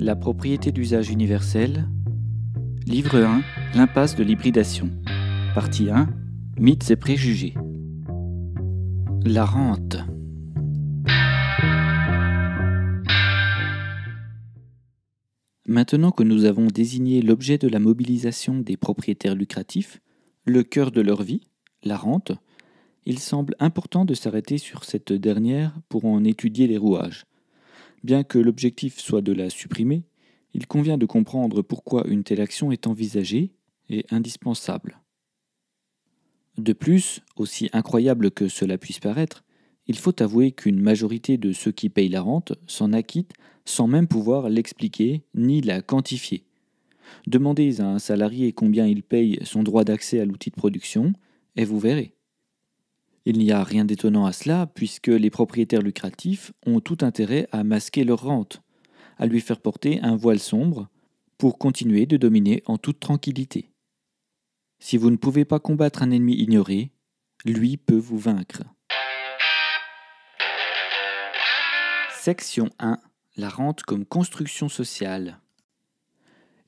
La propriété d'usage universel. Livre 1. L'impasse de l'hybridation. Partie 1. Mythes et préjugés. La rente. Maintenant que nous avons désigné l'objet de la mobilisation des propriétaires lucratifs, le cœur de leur vie, la rente, il semble important de s'arrêter sur cette dernière pour en étudier les rouages. Bien que l'objectif soit de la supprimer, il convient de comprendre pourquoi une telle action est envisagée et indispensable. De plus, aussi incroyable que cela puisse paraître, il faut avouer qu'une majorité de ceux qui payent la rente s'en acquittent sans même pouvoir l'expliquer ni la quantifier. Demandez à un salarié combien il paye son droit d'accès à l'outil de production, et vous verrez. Il n'y a rien d'étonnant à cela, puisque les propriétaires lucratifs ont tout intérêt à masquer leur rente, à lui faire porter un voile sombre, pour continuer de dominer en toute tranquillité. Si vous ne pouvez pas combattre un ennemi ignoré, lui peut vous vaincre. Section 1. La rente comme construction sociale.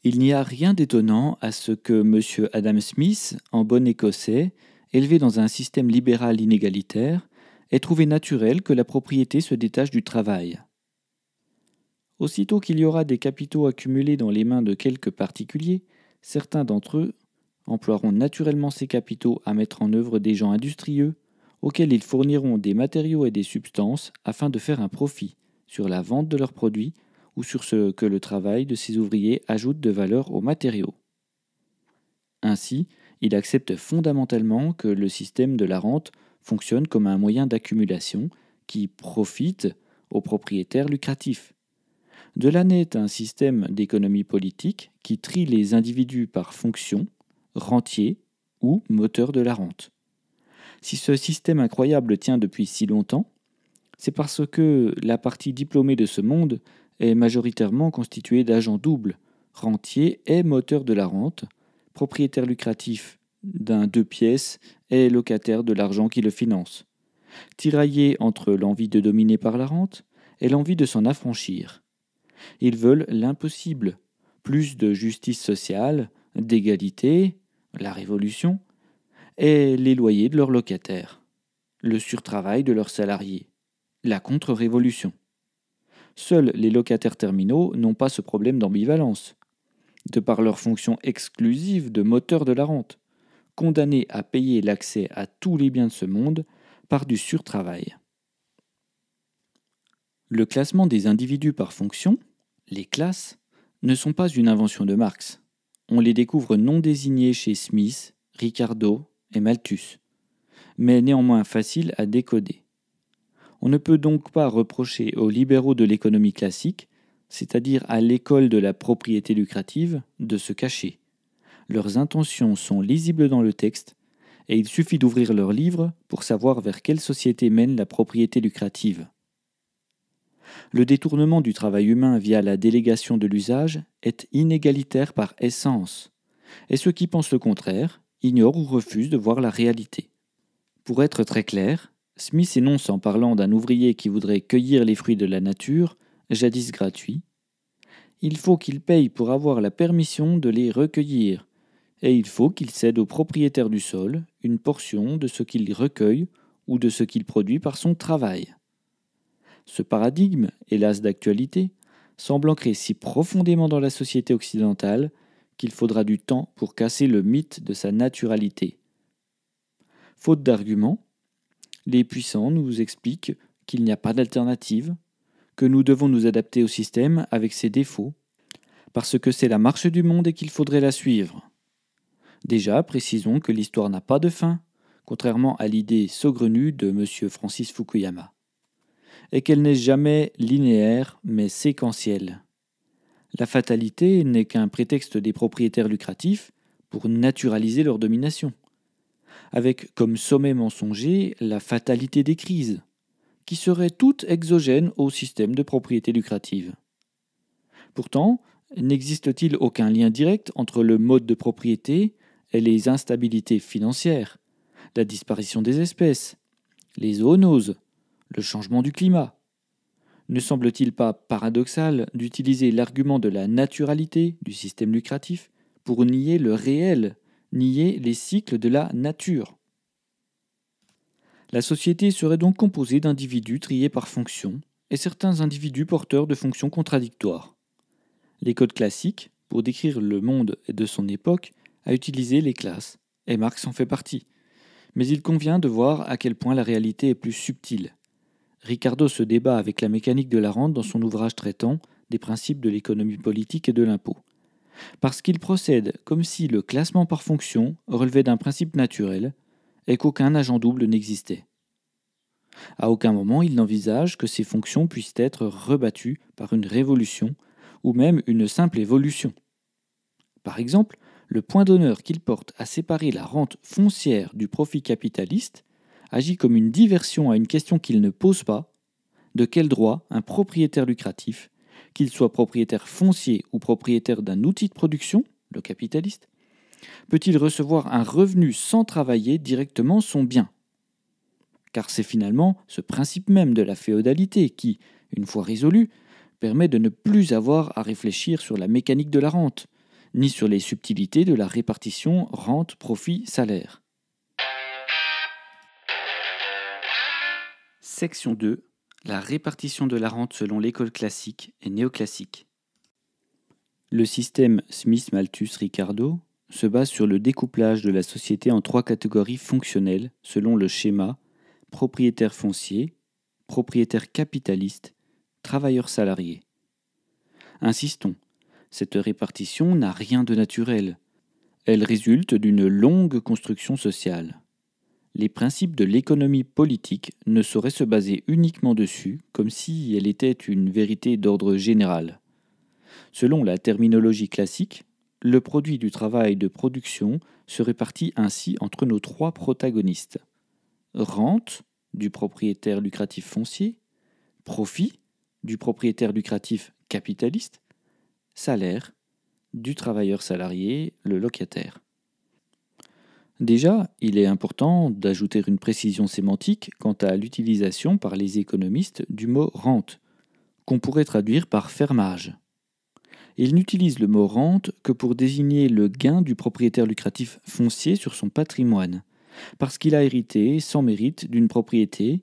Il n'y a rien d'étonnant à ce que M. Adam Smith, en bon écossais, élevé dans un système libéral inégalitaire, est trouvé naturel que la propriété se détache du travail. Aussitôt qu'il y aura des capitaux accumulés dans les mains de quelques particuliers, certains d'entre eux emploieront naturellement ces capitaux à mettre en œuvre des gens industrieux, auxquels ils fourniront des matériaux et des substances afin de faire un profit sur la vente de leurs produits ou sur ce que le travail de ces ouvriers ajoute de valeur aux matériaux. Ainsi, il accepte fondamentalement que le système de la rente fonctionne comme un moyen d'accumulation qui profite aux propriétaires lucratifs. là est un système d'économie politique qui trie les individus par fonction, rentier ou moteur de la rente. Si ce système incroyable tient depuis si longtemps, c'est parce que la partie diplômée de ce monde est majoritairement constituée d'agents doubles, rentiers et moteurs de la rente, propriétaire lucratif d'un deux pièces et locataire de l'argent qui le finance. Tiraillé entre l'envie de dominer par la rente et l'envie de s'en affranchir. Ils veulent l'impossible, plus de justice sociale, d'égalité, la révolution, et les loyers de leurs locataires, le surtravail de leurs salariés, la contre-révolution. Seuls les locataires terminaux n'ont pas ce problème d'ambivalence de par leur fonction exclusive de moteur de la rente, condamnés à payer l'accès à tous les biens de ce monde par du surtravail. Le classement des individus par fonction, les classes, ne sont pas une invention de Marx. On les découvre non désignés chez Smith, Ricardo et Malthus, mais néanmoins faciles à décoder. On ne peut donc pas reprocher aux libéraux de l'économie classique c'est-à-dire à, l'école de la propriété lucrative, de se cacher. Leurs intentions sont lisibles dans le texte, et il suffit d'ouvrir leurs livres pour savoir vers quelle société mène la propriété lucrative. Le détournement du travail humain via la délégation de l'usage est inégalitaire par essence, et ceux qui pensent le contraire ignorent ou refusent de voir la réalité. Pour être très clair, Smith énonce en parlant d'un ouvrier qui voudrait cueillir les fruits de la nature jadis gratuit, il faut qu'il paye pour avoir la permission de les recueillir, et il faut qu'il cède au propriétaire du sol une portion de ce qu'il recueille ou de ce qu'il produit par son travail. Ce paradigme, hélas d'actualité, semble ancré si profondément dans la société occidentale qu'il faudra du temps pour casser le mythe de sa naturalité. Faute d'arguments, les puissants nous expliquent qu'il n'y a pas d'alternative, que nous devons nous adapter au système avec ses défauts, parce que c'est la marche du monde et qu'il faudrait la suivre. Déjà, précisons que l'histoire n'a pas de fin, contrairement à l'idée saugrenue de M. Francis Fukuyama, et qu'elle n'est jamais linéaire mais séquentielle. La fatalité n'est qu'un prétexte des propriétaires lucratifs pour naturaliser leur domination, avec comme sommet mensonger la fatalité des crises, qui seraient toutes exogènes au système de propriété lucrative. Pourtant, n'existe-t-il aucun lien direct entre le mode de propriété et les instabilités financières, la disparition des espèces, les zoonoses, le changement du climat Ne semble-t-il pas paradoxal d'utiliser l'argument de la naturalité du système lucratif pour nier le réel, nier les cycles de la nature la société serait donc composée d'individus triés par fonction et certains individus porteurs de fonctions contradictoires. Les codes classiques, pour décrire le monde de son époque, a utilisé les classes, et Marx en fait partie. Mais il convient de voir à quel point la réalité est plus subtile. Ricardo se débat avec la mécanique de la rente dans son ouvrage traitant des principes de l'économie politique et de l'impôt. Parce qu'il procède comme si le classement par fonction relevait d'un principe naturel, et qu'aucun agent double n'existait. À aucun moment il n'envisage que ses fonctions puissent être rebattues par une révolution ou même une simple évolution. Par exemple, le point d'honneur qu'il porte à séparer la rente foncière du profit capitaliste agit comme une diversion à une question qu'il ne pose pas de quel droit un propriétaire lucratif, qu'il soit propriétaire foncier ou propriétaire d'un outil de production, le capitaliste, Peut-il recevoir un revenu sans travailler directement son bien Car c'est finalement ce principe même de la féodalité qui, une fois résolu, permet de ne plus avoir à réfléchir sur la mécanique de la rente, ni sur les subtilités de la répartition rente-profit-salaire. Section 2. La répartition de la rente selon l'école classique et néoclassique. Le système Smith-Malthus-Ricardo se base sur le découplage de la société en trois catégories fonctionnelles selon le schéma propriétaire foncier, propriétaire capitaliste, travailleur salarié. Insistons, cette répartition n'a rien de naturel. Elle résulte d'une longue construction sociale. Les principes de l'économie politique ne sauraient se baser uniquement dessus comme si elle était une vérité d'ordre général. Selon la terminologie classique, le produit du travail de production se répartit ainsi entre nos trois protagonistes. Rente du propriétaire lucratif foncier, profit du propriétaire lucratif capitaliste, salaire du travailleur salarié, le locataire. Déjà, il est important d'ajouter une précision sémantique quant à l'utilisation par les économistes du mot rente, qu'on pourrait traduire par fermage il n'utilise le mot rente que pour désigner le gain du propriétaire lucratif foncier sur son patrimoine, parce qu'il a hérité sans mérite d'une propriété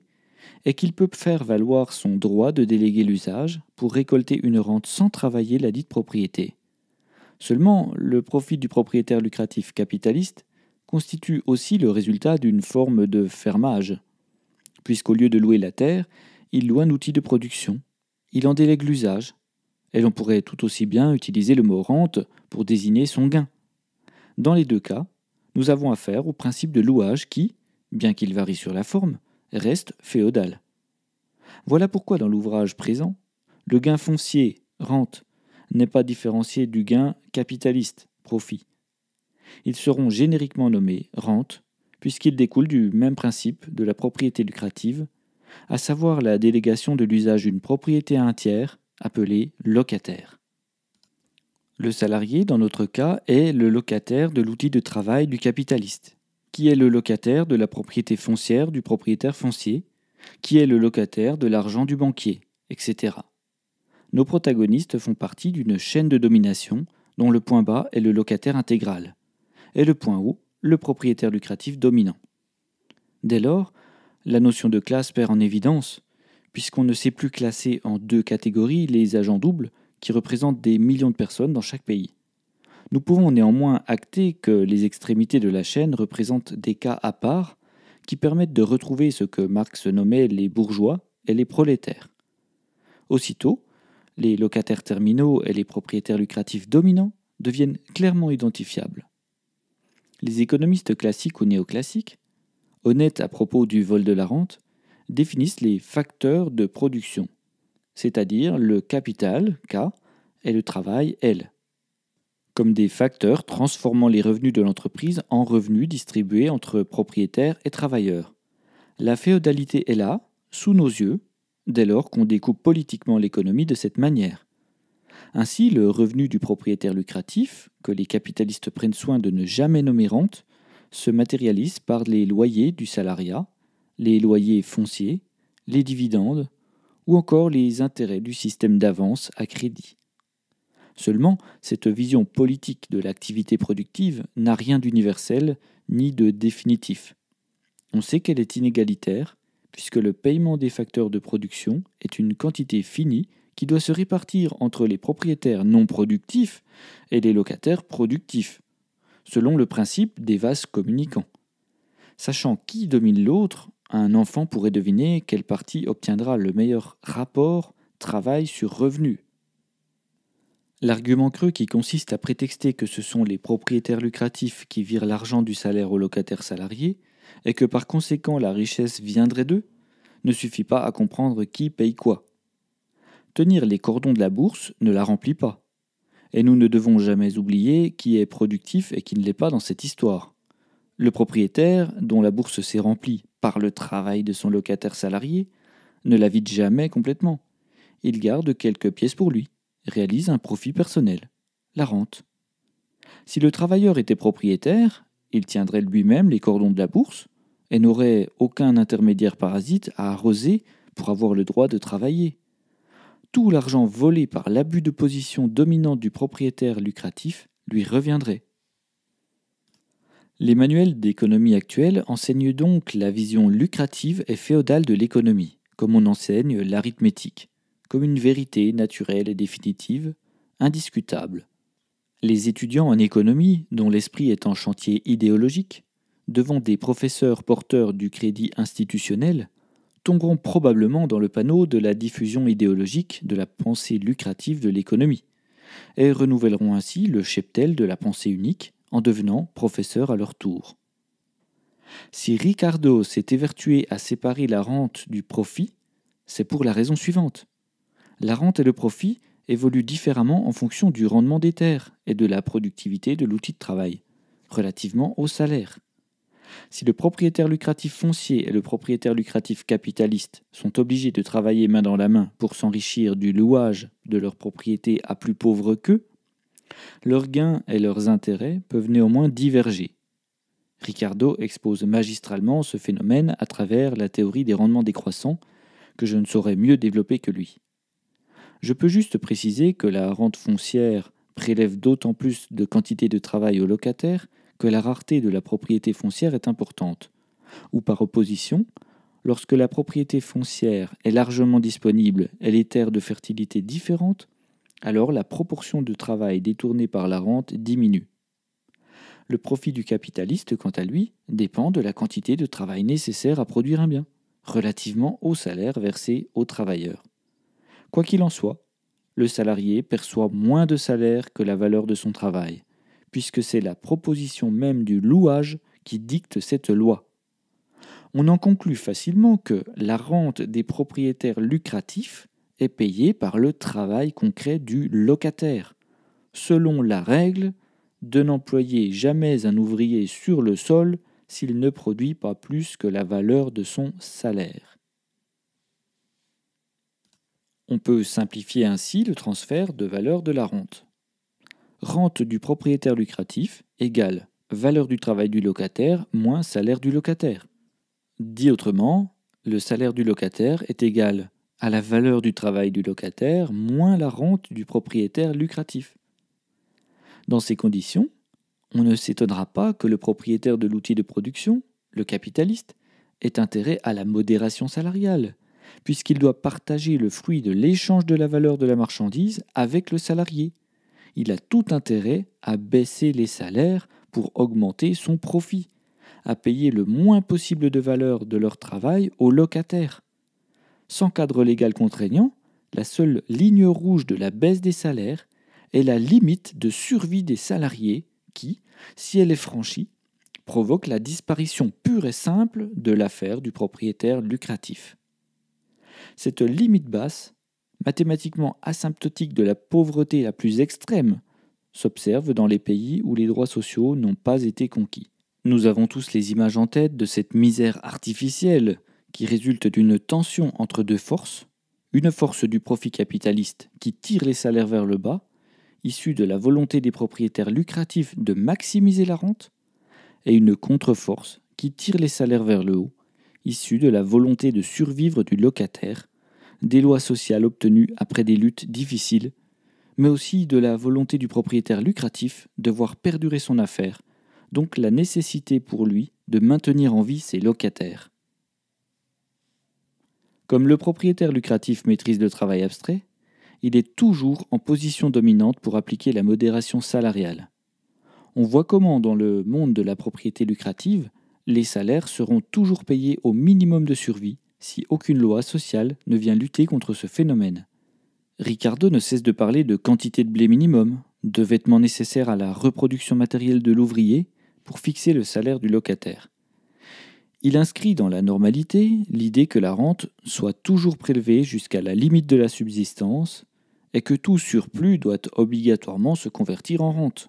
et qu'il peut faire valoir son droit de déléguer l'usage pour récolter une rente sans travailler la dite propriété. Seulement, le profit du propriétaire lucratif capitaliste constitue aussi le résultat d'une forme de fermage, puisqu'au lieu de louer la terre, il loue un outil de production, il en délègue l'usage, et l'on pourrait tout aussi bien utiliser le mot rente pour désigner son gain. Dans les deux cas, nous avons affaire au principe de louage qui, bien qu'il varie sur la forme, reste féodal. Voilà pourquoi dans l'ouvrage présent, le gain foncier, rente, n'est pas différencié du gain capitaliste, profit. Ils seront génériquement nommés rente, puisqu'ils découlent du même principe de la propriété lucrative, à savoir la délégation de l'usage d'une propriété à un tiers appelé locataire. Le salarié, dans notre cas, est le locataire de l'outil de travail du capitaliste, qui est le locataire de la propriété foncière du propriétaire foncier, qui est le locataire de l'argent du banquier, etc. Nos protagonistes font partie d'une chaîne de domination dont le point bas est le locataire intégral, et le point haut, le propriétaire lucratif dominant. Dès lors, la notion de classe perd en évidence, puisqu'on ne sait plus classer en deux catégories les agents doubles, qui représentent des millions de personnes dans chaque pays. Nous pouvons néanmoins acter que les extrémités de la chaîne représentent des cas à part, qui permettent de retrouver ce que Marx nommait les bourgeois et les prolétaires. Aussitôt, les locataires terminaux et les propriétaires lucratifs dominants deviennent clairement identifiables. Les économistes classiques ou néoclassiques, honnêtes à propos du vol de la rente, définissent les facteurs de production, c'est-à-dire le capital, K, et le travail, L, comme des facteurs transformant les revenus de l'entreprise en revenus distribués entre propriétaires et travailleurs. La féodalité est là, sous nos yeux, dès lors qu'on découpe politiquement l'économie de cette manière. Ainsi, le revenu du propriétaire lucratif, que les capitalistes prennent soin de ne jamais nommer rente, se matérialise par les loyers du salariat, les loyers fonciers, les dividendes ou encore les intérêts du système d'avance à crédit. Seulement, cette vision politique de l'activité productive n'a rien d'universel ni de définitif. On sait qu'elle est inégalitaire, puisque le paiement des facteurs de production est une quantité finie qui doit se répartir entre les propriétaires non productifs et les locataires productifs, selon le principe des vases communicants. Sachant qui domine l'autre, un enfant pourrait deviner quel parti obtiendra le meilleur rapport travail sur revenu. L'argument creux qui consiste à prétexter que ce sont les propriétaires lucratifs qui virent l'argent du salaire aux locataires salariés, et que par conséquent la richesse viendrait d'eux, ne suffit pas à comprendre qui paye quoi. Tenir les cordons de la bourse ne la remplit pas. Et nous ne devons jamais oublier qui est productif et qui ne l'est pas dans cette histoire. Le propriétaire, dont la bourse s'est remplie par le travail de son locataire salarié, ne la vide jamais complètement. Il garde quelques pièces pour lui, réalise un profit personnel, la rente. Si le travailleur était propriétaire, il tiendrait lui-même les cordons de la bourse et n'aurait aucun intermédiaire parasite à arroser pour avoir le droit de travailler. Tout l'argent volé par l'abus de position dominante du propriétaire lucratif lui reviendrait. Les manuels d'économie actuels enseignent donc la vision lucrative et féodale de l'économie, comme on enseigne l'arithmétique, comme une vérité naturelle et définitive, indiscutable. Les étudiants en économie, dont l'esprit est en chantier idéologique, devant des professeurs porteurs du crédit institutionnel, tomberont probablement dans le panneau de la diffusion idéologique de la pensée lucrative de l'économie, et renouvelleront ainsi le cheptel de la pensée unique, en devenant professeur à leur tour. Si Ricardo s'est évertué à séparer la rente du profit, c'est pour la raison suivante. La rente et le profit évoluent différemment en fonction du rendement des terres et de la productivité de l'outil de travail, relativement au salaire. Si le propriétaire lucratif foncier et le propriétaire lucratif capitaliste sont obligés de travailler main dans la main pour s'enrichir du louage de leur propriété à plus pauvres qu'eux, leurs gains et leurs intérêts peuvent néanmoins diverger. Ricardo expose magistralement ce phénomène à travers la théorie des rendements décroissants, que je ne saurais mieux développer que lui. Je peux juste préciser que la rente foncière prélève d'autant plus de quantité de travail aux locataires que la rareté de la propriété foncière est importante. Ou par opposition, lorsque la propriété foncière est largement disponible et les terres de fertilité différentes, alors la proportion de travail détournée par la rente diminue. Le profit du capitaliste, quant à lui, dépend de la quantité de travail nécessaire à produire un bien, relativement au salaire versé au travailleur. Quoi qu'il en soit, le salarié perçoit moins de salaire que la valeur de son travail, puisque c'est la proposition même du louage qui dicte cette loi. On en conclut facilement que la rente des propriétaires lucratifs payé par le travail concret du locataire. Selon la règle de n'employer jamais un ouvrier sur le sol s'il ne produit pas plus que la valeur de son salaire. On peut simplifier ainsi le transfert de valeur de la rente. Rente du propriétaire lucratif égale valeur du travail du locataire moins salaire du locataire. Dit autrement, le salaire du locataire est égal à la valeur du travail du locataire moins la rente du propriétaire lucratif. Dans ces conditions, on ne s'étonnera pas que le propriétaire de l'outil de production, le capitaliste, ait intérêt à la modération salariale, puisqu'il doit partager le fruit de l'échange de la valeur de la marchandise avec le salarié. Il a tout intérêt à baisser les salaires pour augmenter son profit, à payer le moins possible de valeur de leur travail aux locataires. Sans cadre légal contraignant, la seule ligne rouge de la baisse des salaires est la limite de survie des salariés qui, si elle est franchie, provoque la disparition pure et simple de l'affaire du propriétaire lucratif. Cette limite basse, mathématiquement asymptotique de la pauvreté la plus extrême, s'observe dans les pays où les droits sociaux n'ont pas été conquis. Nous avons tous les images en tête de cette misère artificielle qui résulte d'une tension entre deux forces, une force du profit capitaliste qui tire les salaires vers le bas, issue de la volonté des propriétaires lucratifs de maximiser la rente, et une contre-force qui tire les salaires vers le haut, issue de la volonté de survivre du locataire, des lois sociales obtenues après des luttes difficiles, mais aussi de la volonté du propriétaire lucratif de voir perdurer son affaire, donc la nécessité pour lui de maintenir en vie ses locataires. Comme le propriétaire lucratif maîtrise le travail abstrait, il est toujours en position dominante pour appliquer la modération salariale. On voit comment, dans le monde de la propriété lucrative, les salaires seront toujours payés au minimum de survie si aucune loi sociale ne vient lutter contre ce phénomène. Ricardo ne cesse de parler de quantité de blé minimum, de vêtements nécessaires à la reproduction matérielle de l'ouvrier pour fixer le salaire du locataire. Il inscrit dans la normalité l'idée que la rente soit toujours prélevée jusqu'à la limite de la subsistance et que tout surplus doit obligatoirement se convertir en rente.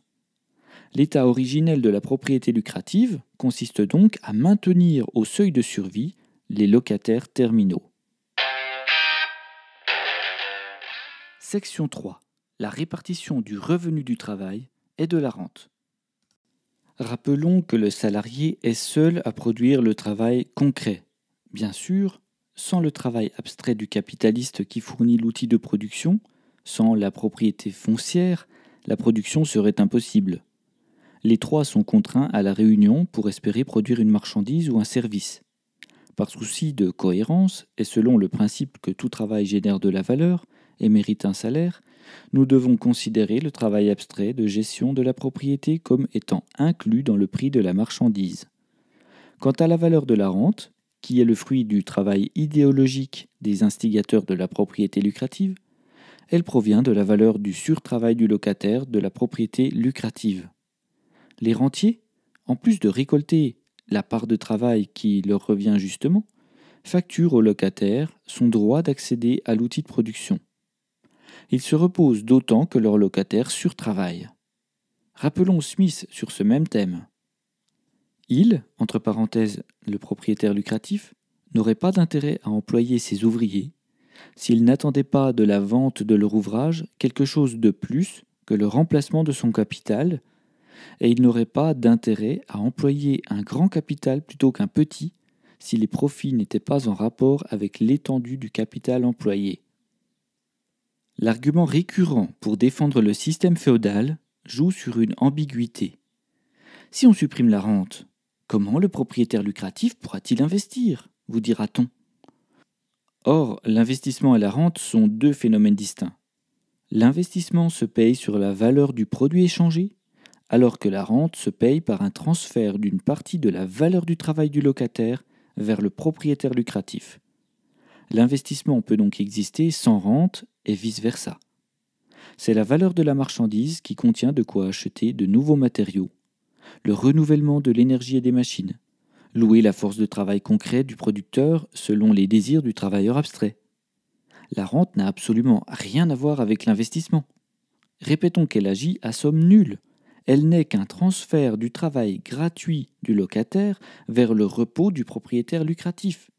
L'état originel de la propriété lucrative consiste donc à maintenir au seuil de survie les locataires terminaux. Section 3. La répartition du revenu du travail et de la rente. Rappelons que le salarié est seul à produire le travail concret. Bien sûr, sans le travail abstrait du capitaliste qui fournit l'outil de production, sans la propriété foncière, la production serait impossible. Les trois sont contraints à la réunion pour espérer produire une marchandise ou un service. Par souci de cohérence et selon le principe que tout travail génère de la valeur, et mérite un salaire, nous devons considérer le travail abstrait de gestion de la propriété comme étant inclus dans le prix de la marchandise. Quant à la valeur de la rente, qui est le fruit du travail idéologique des instigateurs de la propriété lucrative, elle provient de la valeur du surtravail du locataire de la propriété lucrative. Les rentiers, en plus de récolter la part de travail qui leur revient justement, facturent au locataire son droit d'accéder à l'outil de production ils se reposent d'autant que leurs locataires surtravaillent. Rappelons Smith sur ce même thème. Il, entre parenthèses le propriétaire lucratif, n'aurait pas d'intérêt à employer ses ouvriers s'il n'attendait pas de la vente de leur ouvrage quelque chose de plus que le remplacement de son capital, et il n'aurait pas d'intérêt à employer un grand capital plutôt qu'un petit si les profits n'étaient pas en rapport avec l'étendue du capital employé. L'argument récurrent pour défendre le système féodal joue sur une ambiguïté. Si on supprime la rente, comment le propriétaire lucratif pourra-t-il investir vous dira-t-on. Or, l'investissement et la rente sont deux phénomènes distincts. L'investissement se paye sur la valeur du produit échangé, alors que la rente se paye par un transfert d'une partie de la valeur du travail du locataire vers le propriétaire lucratif. L'investissement peut donc exister sans rente et vice-versa. C'est la valeur de la marchandise qui contient de quoi acheter de nouveaux matériaux, le renouvellement de l'énergie et des machines, louer la force de travail concret du producteur selon les désirs du travailleur abstrait. La rente n'a absolument rien à voir avec l'investissement. Répétons qu'elle agit à somme nulle, elle n'est qu'un transfert du travail gratuit du locataire vers le repos du propriétaire lucratif.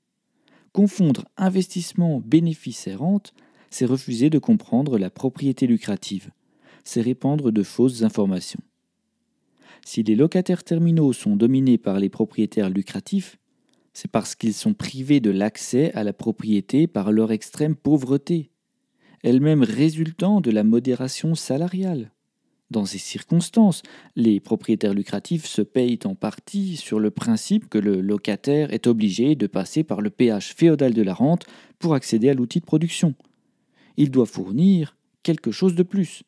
Confondre investissement, bénéfice et rente c'est refuser de comprendre la propriété lucrative, c'est répandre de fausses informations. Si les locataires terminaux sont dominés par les propriétaires lucratifs, c'est parce qu'ils sont privés de l'accès à la propriété par leur extrême pauvreté, elle-même résultant de la modération salariale. Dans ces circonstances, les propriétaires lucratifs se payent en partie sur le principe que le locataire est obligé de passer par le péage féodal de la rente pour accéder à l'outil de production, il doit fournir quelque chose de plus.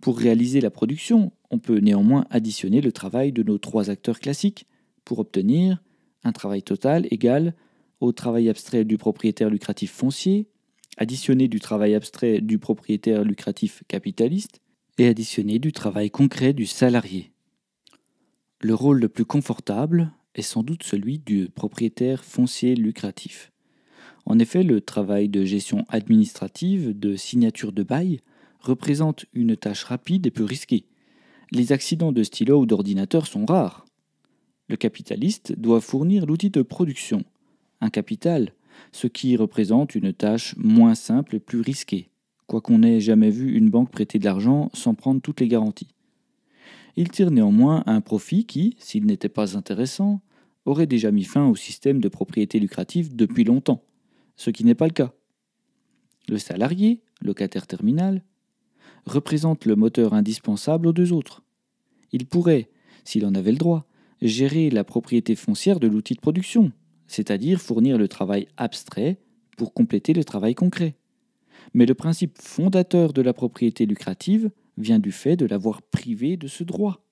Pour réaliser la production, on peut néanmoins additionner le travail de nos trois acteurs classiques pour obtenir un travail total égal au travail abstrait du propriétaire lucratif foncier, additionné du travail abstrait du propriétaire lucratif capitaliste et additionné du travail concret du salarié. Le rôle le plus confortable est sans doute celui du propriétaire foncier lucratif. En effet, le travail de gestion administrative, de signature de bail, représente une tâche rapide et peu risquée. Les accidents de stylo ou d'ordinateur sont rares. Le capitaliste doit fournir l'outil de production, un capital, ce qui représente une tâche moins simple et plus risquée, quoiqu'on n'ait jamais vu une banque prêter de l'argent sans prendre toutes les garanties. Il tire néanmoins un profit qui, s'il n'était pas intéressant, aurait déjà mis fin au système de propriété lucrative depuis longtemps ce qui n'est pas le cas. Le salarié, locataire terminal, représente le moteur indispensable aux deux autres. Il pourrait, s'il en avait le droit, gérer la propriété foncière de l'outil de production, c'est-à-dire fournir le travail abstrait pour compléter le travail concret. Mais le principe fondateur de la propriété lucrative vient du fait de l'avoir privé de ce droit.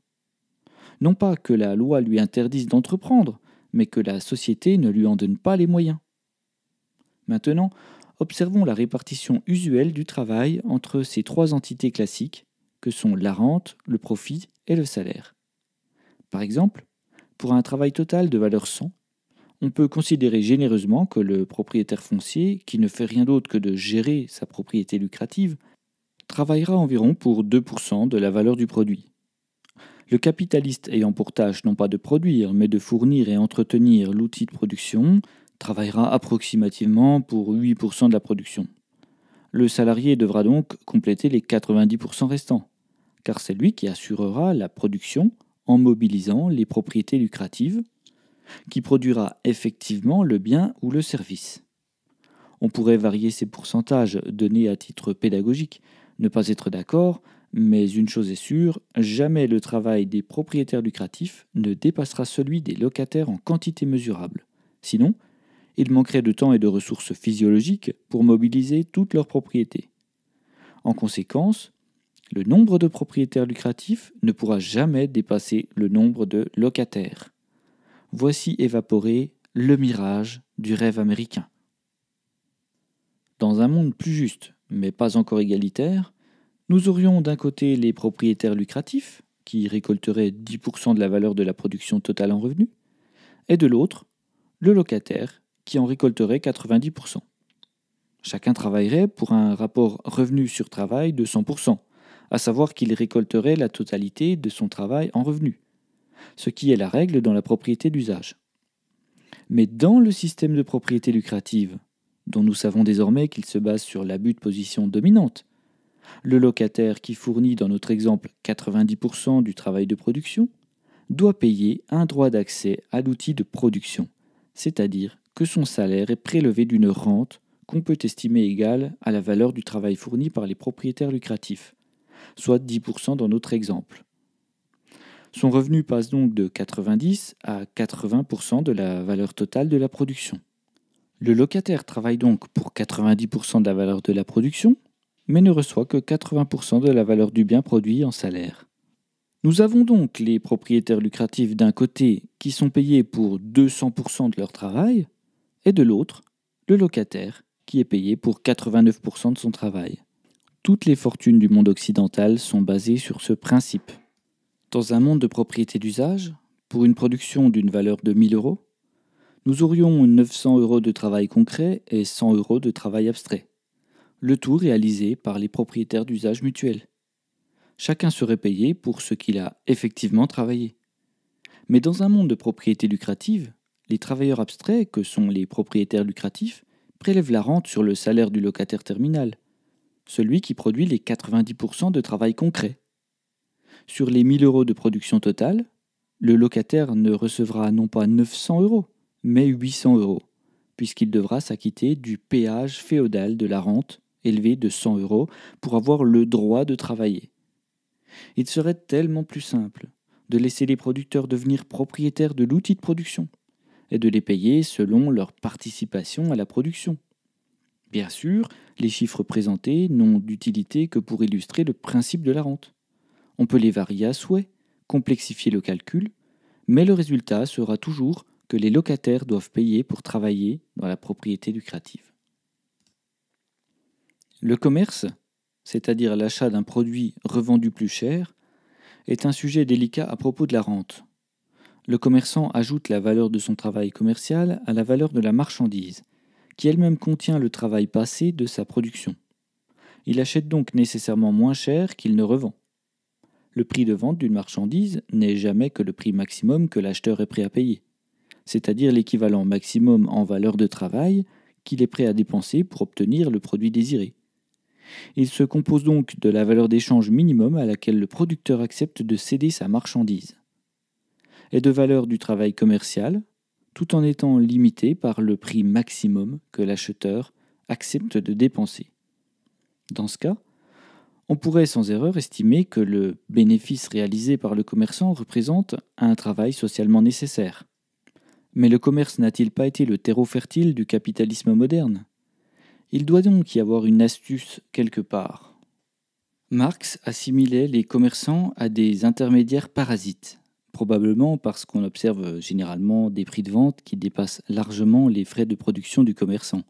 Non pas que la loi lui interdise d'entreprendre, mais que la société ne lui en donne pas les moyens. Maintenant, observons la répartition usuelle du travail entre ces trois entités classiques, que sont la rente, le profit et le salaire. Par exemple, pour un travail total de valeur 100, on peut considérer généreusement que le propriétaire foncier, qui ne fait rien d'autre que de gérer sa propriété lucrative, travaillera environ pour 2% de la valeur du produit. Le capitaliste ayant pour tâche non pas de produire, mais de fournir et entretenir l'outil de production, travaillera approximativement pour 8% de la production. Le salarié devra donc compléter les 90% restants, car c'est lui qui assurera la production en mobilisant les propriétés lucratives, qui produira effectivement le bien ou le service. On pourrait varier ces pourcentages donnés à titre pédagogique, ne pas être d'accord, mais une chose est sûre, jamais le travail des propriétaires lucratifs ne dépassera celui des locataires en quantité mesurable. Sinon, il manquerait de temps et de ressources physiologiques pour mobiliser toutes leurs propriétés. En conséquence, le nombre de propriétaires lucratifs ne pourra jamais dépasser le nombre de locataires. Voici évaporé le mirage du rêve américain. Dans un monde plus juste, mais pas encore égalitaire, nous aurions d'un côté les propriétaires lucratifs, qui récolteraient 10% de la valeur de la production totale en revenus, et de l'autre, le locataire qui en récolterait 90%. Chacun travaillerait pour un rapport revenu sur travail de 100%, à savoir qu'il récolterait la totalité de son travail en revenu, ce qui est la règle dans la propriété d'usage. Mais dans le système de propriété lucrative, dont nous savons désormais qu'il se base sur l'abus de position dominante, le locataire qui fournit dans notre exemple 90% du travail de production doit payer un droit d'accès à l'outil de production, c'est-à-dire que son salaire est prélevé d'une rente qu'on peut estimer égale à la valeur du travail fourni par les propriétaires lucratifs, soit 10% dans notre exemple. Son revenu passe donc de 90 à 80% de la valeur totale de la production. Le locataire travaille donc pour 90% de la valeur de la production, mais ne reçoit que 80% de la valeur du bien produit en salaire. Nous avons donc les propriétaires lucratifs d'un côté qui sont payés pour 200% de leur travail, et de l'autre, le locataire, qui est payé pour 89% de son travail. Toutes les fortunes du monde occidental sont basées sur ce principe. Dans un monde de propriété d'usage, pour une production d'une valeur de 1000 euros, nous aurions 900 euros de travail concret et 100 euros de travail abstrait, le tout réalisé par les propriétaires d'usage mutuel. Chacun serait payé pour ce qu'il a effectivement travaillé. Mais dans un monde de propriété lucrative, les travailleurs abstraits, que sont les propriétaires lucratifs, prélèvent la rente sur le salaire du locataire terminal, celui qui produit les 90% de travail concret. Sur les 1000 euros de production totale, le locataire ne recevra non pas 900 euros, mais 800 euros, puisqu'il devra s'acquitter du péage féodal de la rente, élevé de 100 euros, pour avoir le droit de travailler. Il serait tellement plus simple de laisser les producteurs devenir propriétaires de l'outil de production et de les payer selon leur participation à la production. Bien sûr, les chiffres présentés n'ont d'utilité que pour illustrer le principe de la rente. On peut les varier à souhait, complexifier le calcul, mais le résultat sera toujours que les locataires doivent payer pour travailler dans la propriété lucrative. Le commerce, c'est-à-dire l'achat d'un produit revendu plus cher, est un sujet délicat à propos de la rente le commerçant ajoute la valeur de son travail commercial à la valeur de la marchandise, qui elle-même contient le travail passé de sa production. Il achète donc nécessairement moins cher qu'il ne revend. Le prix de vente d'une marchandise n'est jamais que le prix maximum que l'acheteur est prêt à payer, c'est-à-dire l'équivalent maximum en valeur de travail qu'il est prêt à dépenser pour obtenir le produit désiré. Il se compose donc de la valeur d'échange minimum à laquelle le producteur accepte de céder sa marchandise et de valeur du travail commercial, tout en étant limité par le prix maximum que l'acheteur accepte de dépenser. Dans ce cas, on pourrait sans erreur estimer que le bénéfice réalisé par le commerçant représente un travail socialement nécessaire. Mais le commerce n'a-t-il pas été le terreau fertile du capitalisme moderne Il doit donc y avoir une astuce quelque part. Marx assimilait les commerçants à des intermédiaires parasites, probablement parce qu'on observe euh, généralement des prix de vente qui dépassent largement les frais de production du commerçant.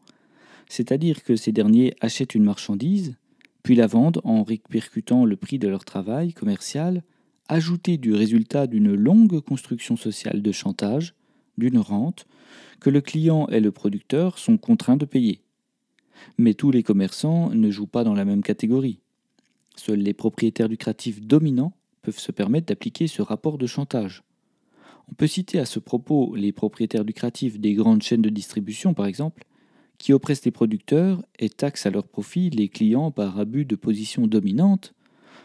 C'est-à-dire que ces derniers achètent une marchandise, puis la vendent en répercutant le prix de leur travail commercial, ajouté du résultat d'une longue construction sociale de chantage, d'une rente, que le client et le producteur sont contraints de payer. Mais tous les commerçants ne jouent pas dans la même catégorie. Seuls les propriétaires lucratifs dominants peuvent se permettre d'appliquer ce rapport de chantage. On peut citer à ce propos les propriétaires lucratifs des grandes chaînes de distribution, par exemple, qui oppressent les producteurs et taxent à leur profit les clients par abus de position dominante,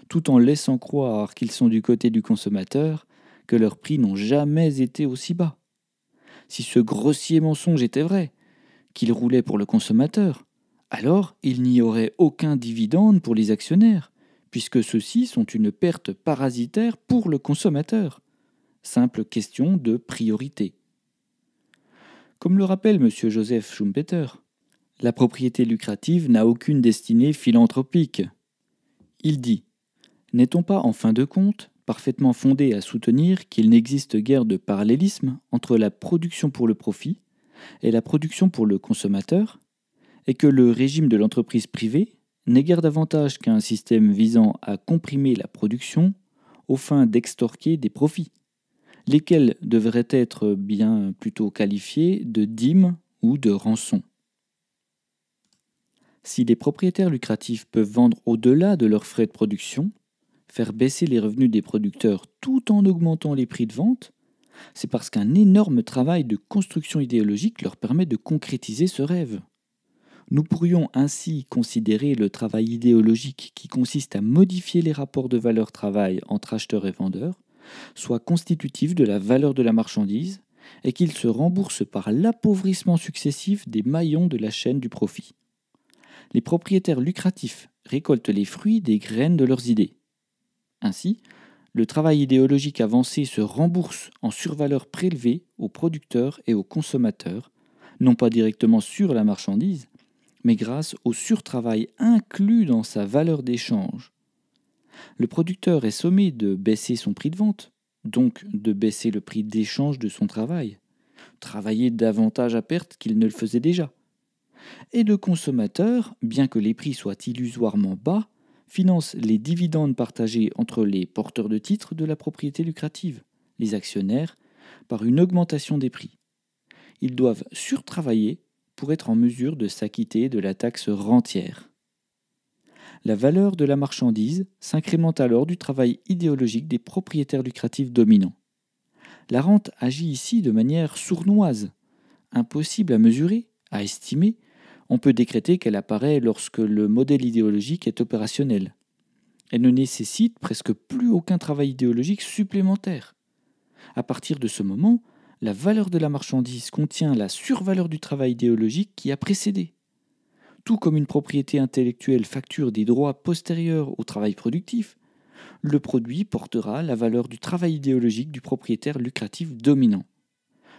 tout en laissant croire qu'ils sont du côté du consommateur, que leurs prix n'ont jamais été aussi bas. Si ce grossier mensonge était vrai, qu'il roulait pour le consommateur, alors il n'y aurait aucun dividende pour les actionnaires, puisque ceux-ci sont une perte parasitaire pour le consommateur. Simple question de priorité. Comme le rappelle M. Joseph Schumpeter, la propriété lucrative n'a aucune destinée philanthropique. Il dit N'est-on pas en fin de compte parfaitement fondé à soutenir qu'il n'existe guère de parallélisme entre la production pour le profit et la production pour le consommateur, et que le régime de l'entreprise privée n'est guère davantage qu'un système visant à comprimer la production au fin d'extorquer des profits, lesquels devraient être bien plutôt qualifiés de dîmes ou de rançons. Si les propriétaires lucratifs peuvent vendre au-delà de leurs frais de production, faire baisser les revenus des producteurs tout en augmentant les prix de vente, c'est parce qu'un énorme travail de construction idéologique leur permet de concrétiser ce rêve. Nous pourrions ainsi considérer le travail idéologique qui consiste à modifier les rapports de valeur-travail entre acheteurs et vendeurs, soit constitutif de la valeur de la marchandise, et qu'il se rembourse par l'appauvrissement successif des maillons de la chaîne du profit. Les propriétaires lucratifs récoltent les fruits des graines de leurs idées. Ainsi, le travail idéologique avancé se rembourse en survaleur prélevée aux producteurs et aux consommateurs, non pas directement sur la marchandise, mais grâce au surtravail inclus dans sa valeur d'échange. Le producteur est sommé de baisser son prix de vente, donc de baisser le prix d'échange de son travail, travailler davantage à perte qu'il ne le faisait déjà. Et le consommateur, bien que les prix soient illusoirement bas, finance les dividendes partagés entre les porteurs de titres de la propriété lucrative, les actionnaires, par une augmentation des prix. Ils doivent surtravailler pour être en mesure de s'acquitter de la taxe rentière. La valeur de la marchandise s'incrémente alors du travail idéologique des propriétaires lucratifs dominants. La rente agit ici de manière sournoise, impossible à mesurer, à estimer, on peut décréter qu'elle apparaît lorsque le modèle idéologique est opérationnel. Elle ne nécessite presque plus aucun travail idéologique supplémentaire. À partir de ce moment, la valeur de la marchandise contient la survaleur du travail idéologique qui a précédé. Tout comme une propriété intellectuelle facture des droits postérieurs au travail productif, le produit portera la valeur du travail idéologique du propriétaire lucratif dominant.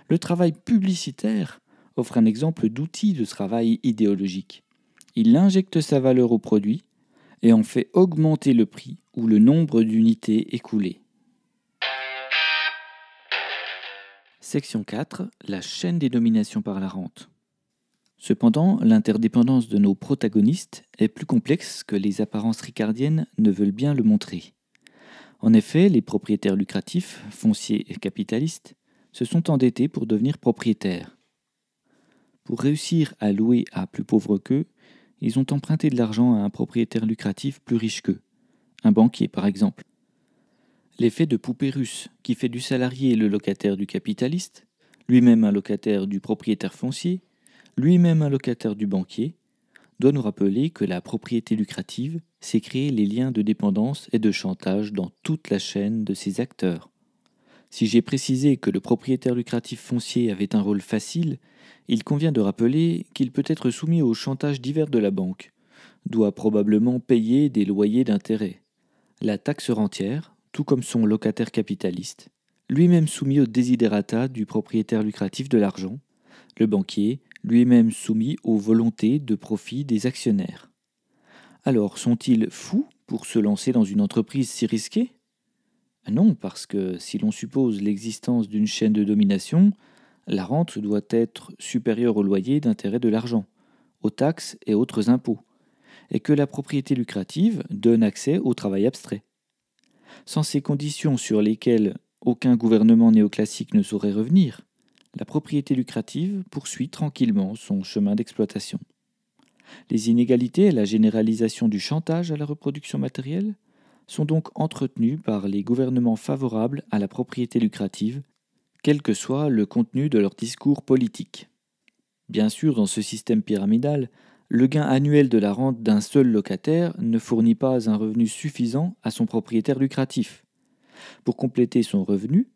Le travail publicitaire offre un exemple d'outil de travail idéologique. Il injecte sa valeur au produit et en fait augmenter le prix ou le nombre d'unités écoulées. Section 4. La chaîne des dominations par la rente. Cependant, l'interdépendance de nos protagonistes est plus complexe que les apparences ricardiennes ne veulent bien le montrer. En effet, les propriétaires lucratifs, fonciers et capitalistes, se sont endettés pour devenir propriétaires. Pour réussir à louer à plus pauvres qu'eux, ils ont emprunté de l'argent à un propriétaire lucratif plus riche qu'eux, un banquier par exemple l'effet de poupée russe qui fait du salarié le locataire du capitaliste, lui-même un locataire du propriétaire foncier, lui-même un locataire du banquier, doit nous rappeler que la propriété lucrative, s'est créer les liens de dépendance et de chantage dans toute la chaîne de ses acteurs. Si j'ai précisé que le propriétaire lucratif foncier avait un rôle facile, il convient de rappeler qu'il peut être soumis au chantage divers de la banque, doit probablement payer des loyers d'intérêt. La taxe rentière, tout comme son locataire capitaliste, lui-même soumis au desiderata du propriétaire lucratif de l'argent, le banquier, lui-même soumis aux volontés de profit des actionnaires. Alors sont-ils fous pour se lancer dans une entreprise si risquée Non, parce que si l'on suppose l'existence d'une chaîne de domination, la rente doit être supérieure au loyer d'intérêt de l'argent, aux taxes et autres impôts, et que la propriété lucrative donne accès au travail abstrait. Sans ces conditions sur lesquelles aucun gouvernement néoclassique ne saurait revenir, la propriété lucrative poursuit tranquillement son chemin d'exploitation. Les inégalités et la généralisation du chantage à la reproduction matérielle sont donc entretenues par les gouvernements favorables à la propriété lucrative, quel que soit le contenu de leur discours politique. Bien sûr, dans ce système pyramidal, le gain annuel de la rente d'un seul locataire ne fournit pas un revenu suffisant à son propriétaire lucratif. Pour compléter son revenu,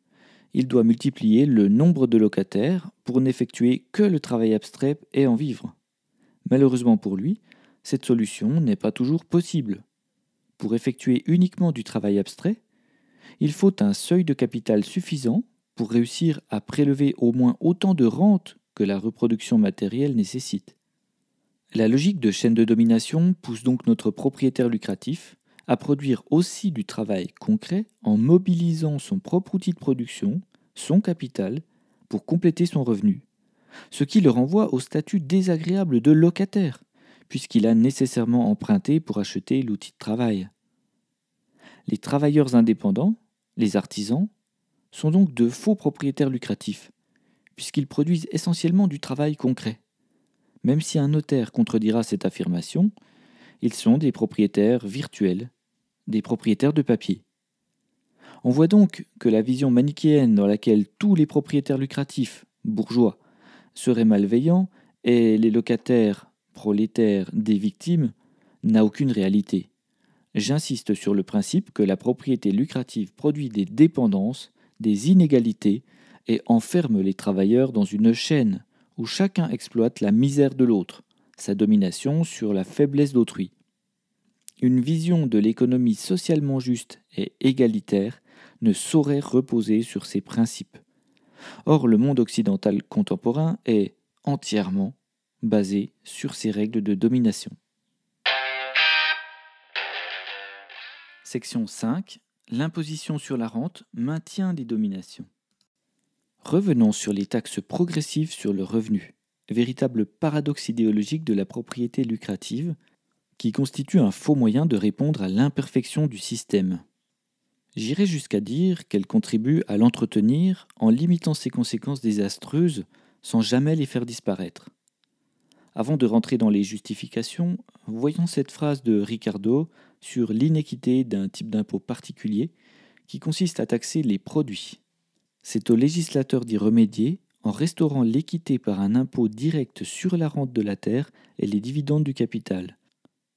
il doit multiplier le nombre de locataires pour n'effectuer que le travail abstrait et en vivre. Malheureusement pour lui, cette solution n'est pas toujours possible. Pour effectuer uniquement du travail abstrait, il faut un seuil de capital suffisant pour réussir à prélever au moins autant de rentes que la reproduction matérielle nécessite. La logique de chaîne de domination pousse donc notre propriétaire lucratif à produire aussi du travail concret en mobilisant son propre outil de production, son capital, pour compléter son revenu, ce qui le renvoie au statut désagréable de locataire, puisqu'il a nécessairement emprunté pour acheter l'outil de travail. Les travailleurs indépendants, les artisans, sont donc de faux propriétaires lucratifs, puisqu'ils produisent essentiellement du travail concret. Même si un notaire contredira cette affirmation, ils sont des propriétaires virtuels, des propriétaires de papier. On voit donc que la vision manichéenne dans laquelle tous les propriétaires lucratifs, bourgeois, seraient malveillants et les locataires, prolétaires, des victimes, n'a aucune réalité. J'insiste sur le principe que la propriété lucrative produit des dépendances, des inégalités et enferme les travailleurs dans une chaîne où chacun exploite la misère de l'autre, sa domination sur la faiblesse d'autrui. Une vision de l'économie socialement juste et égalitaire ne saurait reposer sur ces principes. Or, le monde occidental contemporain est entièrement basé sur ces règles de domination. Section 5. L'imposition sur la rente maintient des dominations. Revenons sur les taxes progressives sur le revenu, véritable paradoxe idéologique de la propriété lucrative, qui constitue un faux moyen de répondre à l'imperfection du système. J'irai jusqu'à dire qu'elle contribue à l'entretenir en limitant ses conséquences désastreuses sans jamais les faire disparaître. Avant de rentrer dans les justifications, voyons cette phrase de Ricardo sur l'inéquité d'un type d'impôt particulier qui consiste à taxer les produits. C'est au législateur d'y remédier en restaurant l'équité par un impôt direct sur la rente de la terre et les dividendes du capital.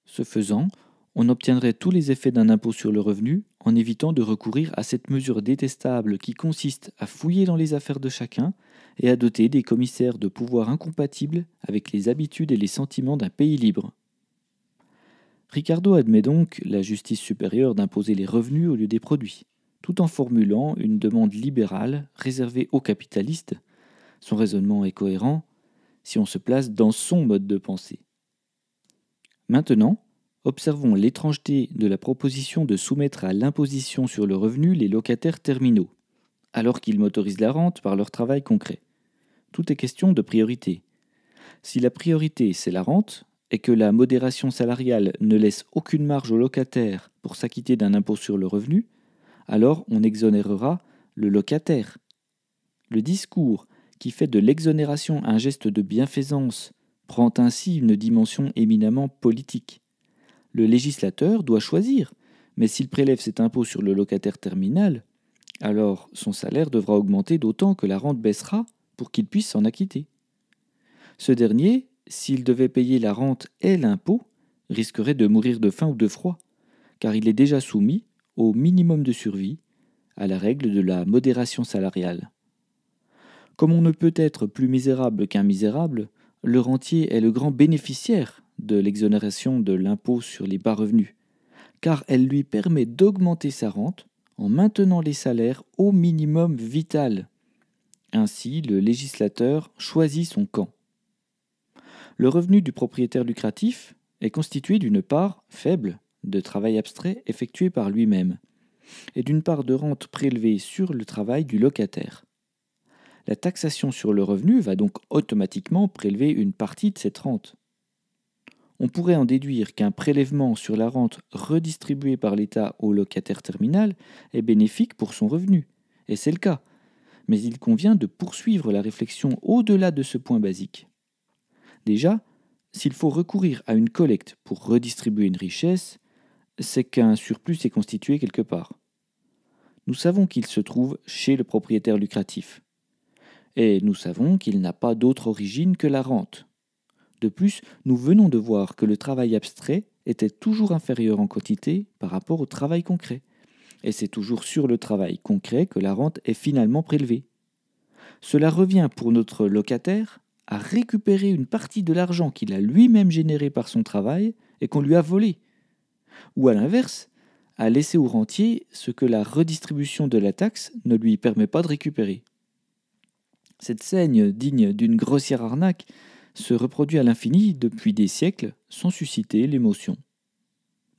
Ce faisant, on obtiendrait tous les effets d'un impôt sur le revenu en évitant de recourir à cette mesure détestable qui consiste à fouiller dans les affaires de chacun et à doter des commissaires de pouvoirs incompatibles avec les habitudes et les sentiments d'un pays libre. Ricardo admet donc la justice supérieure d'imposer les revenus au lieu des produits tout en formulant une demande libérale réservée aux capitalistes. Son raisonnement est cohérent si on se place dans son mode de pensée. Maintenant, observons l'étrangeté de la proposition de soumettre à l'imposition sur le revenu les locataires terminaux, alors qu'ils motorisent la rente par leur travail concret. Tout est question de priorité. Si la priorité c'est la rente, et que la modération salariale ne laisse aucune marge aux locataires pour s'acquitter d'un impôt sur le revenu, alors on exonérera le locataire. Le discours qui fait de l'exonération un geste de bienfaisance prend ainsi une dimension éminemment politique. Le législateur doit choisir, mais s'il prélève cet impôt sur le locataire terminal, alors son salaire devra augmenter d'autant que la rente baissera pour qu'il puisse s'en acquitter. Ce dernier, s'il devait payer la rente et l'impôt, risquerait de mourir de faim ou de froid, car il est déjà soumis au minimum de survie, à la règle de la modération salariale. Comme on ne peut être plus misérable qu'un misérable, le rentier est le grand bénéficiaire de l'exonération de l'impôt sur les bas revenus, car elle lui permet d'augmenter sa rente en maintenant les salaires au minimum vital. Ainsi, le législateur choisit son camp. Le revenu du propriétaire lucratif est constitué d'une part faible de travail abstrait effectué par lui-même, et d'une part de rente prélevée sur le travail du locataire. La taxation sur le revenu va donc automatiquement prélever une partie de cette rente. On pourrait en déduire qu'un prélèvement sur la rente redistribuée par l'État au locataire terminal est bénéfique pour son revenu, et c'est le cas, mais il convient de poursuivre la réflexion au-delà de ce point basique. Déjà, s'il faut recourir à une collecte pour redistribuer une richesse, c'est qu'un surplus est constitué quelque part. Nous savons qu'il se trouve chez le propriétaire lucratif. Et nous savons qu'il n'a pas d'autre origine que la rente. De plus, nous venons de voir que le travail abstrait était toujours inférieur en quantité par rapport au travail concret. Et c'est toujours sur le travail concret que la rente est finalement prélevée. Cela revient pour notre locataire à récupérer une partie de l'argent qu'il a lui-même généré par son travail et qu'on lui a volé, ou à l'inverse, à laisser au rentier ce que la redistribution de la taxe ne lui permet pas de récupérer. Cette scène, digne d'une grossière arnaque, se reproduit à l'infini depuis des siècles sans susciter l'émotion.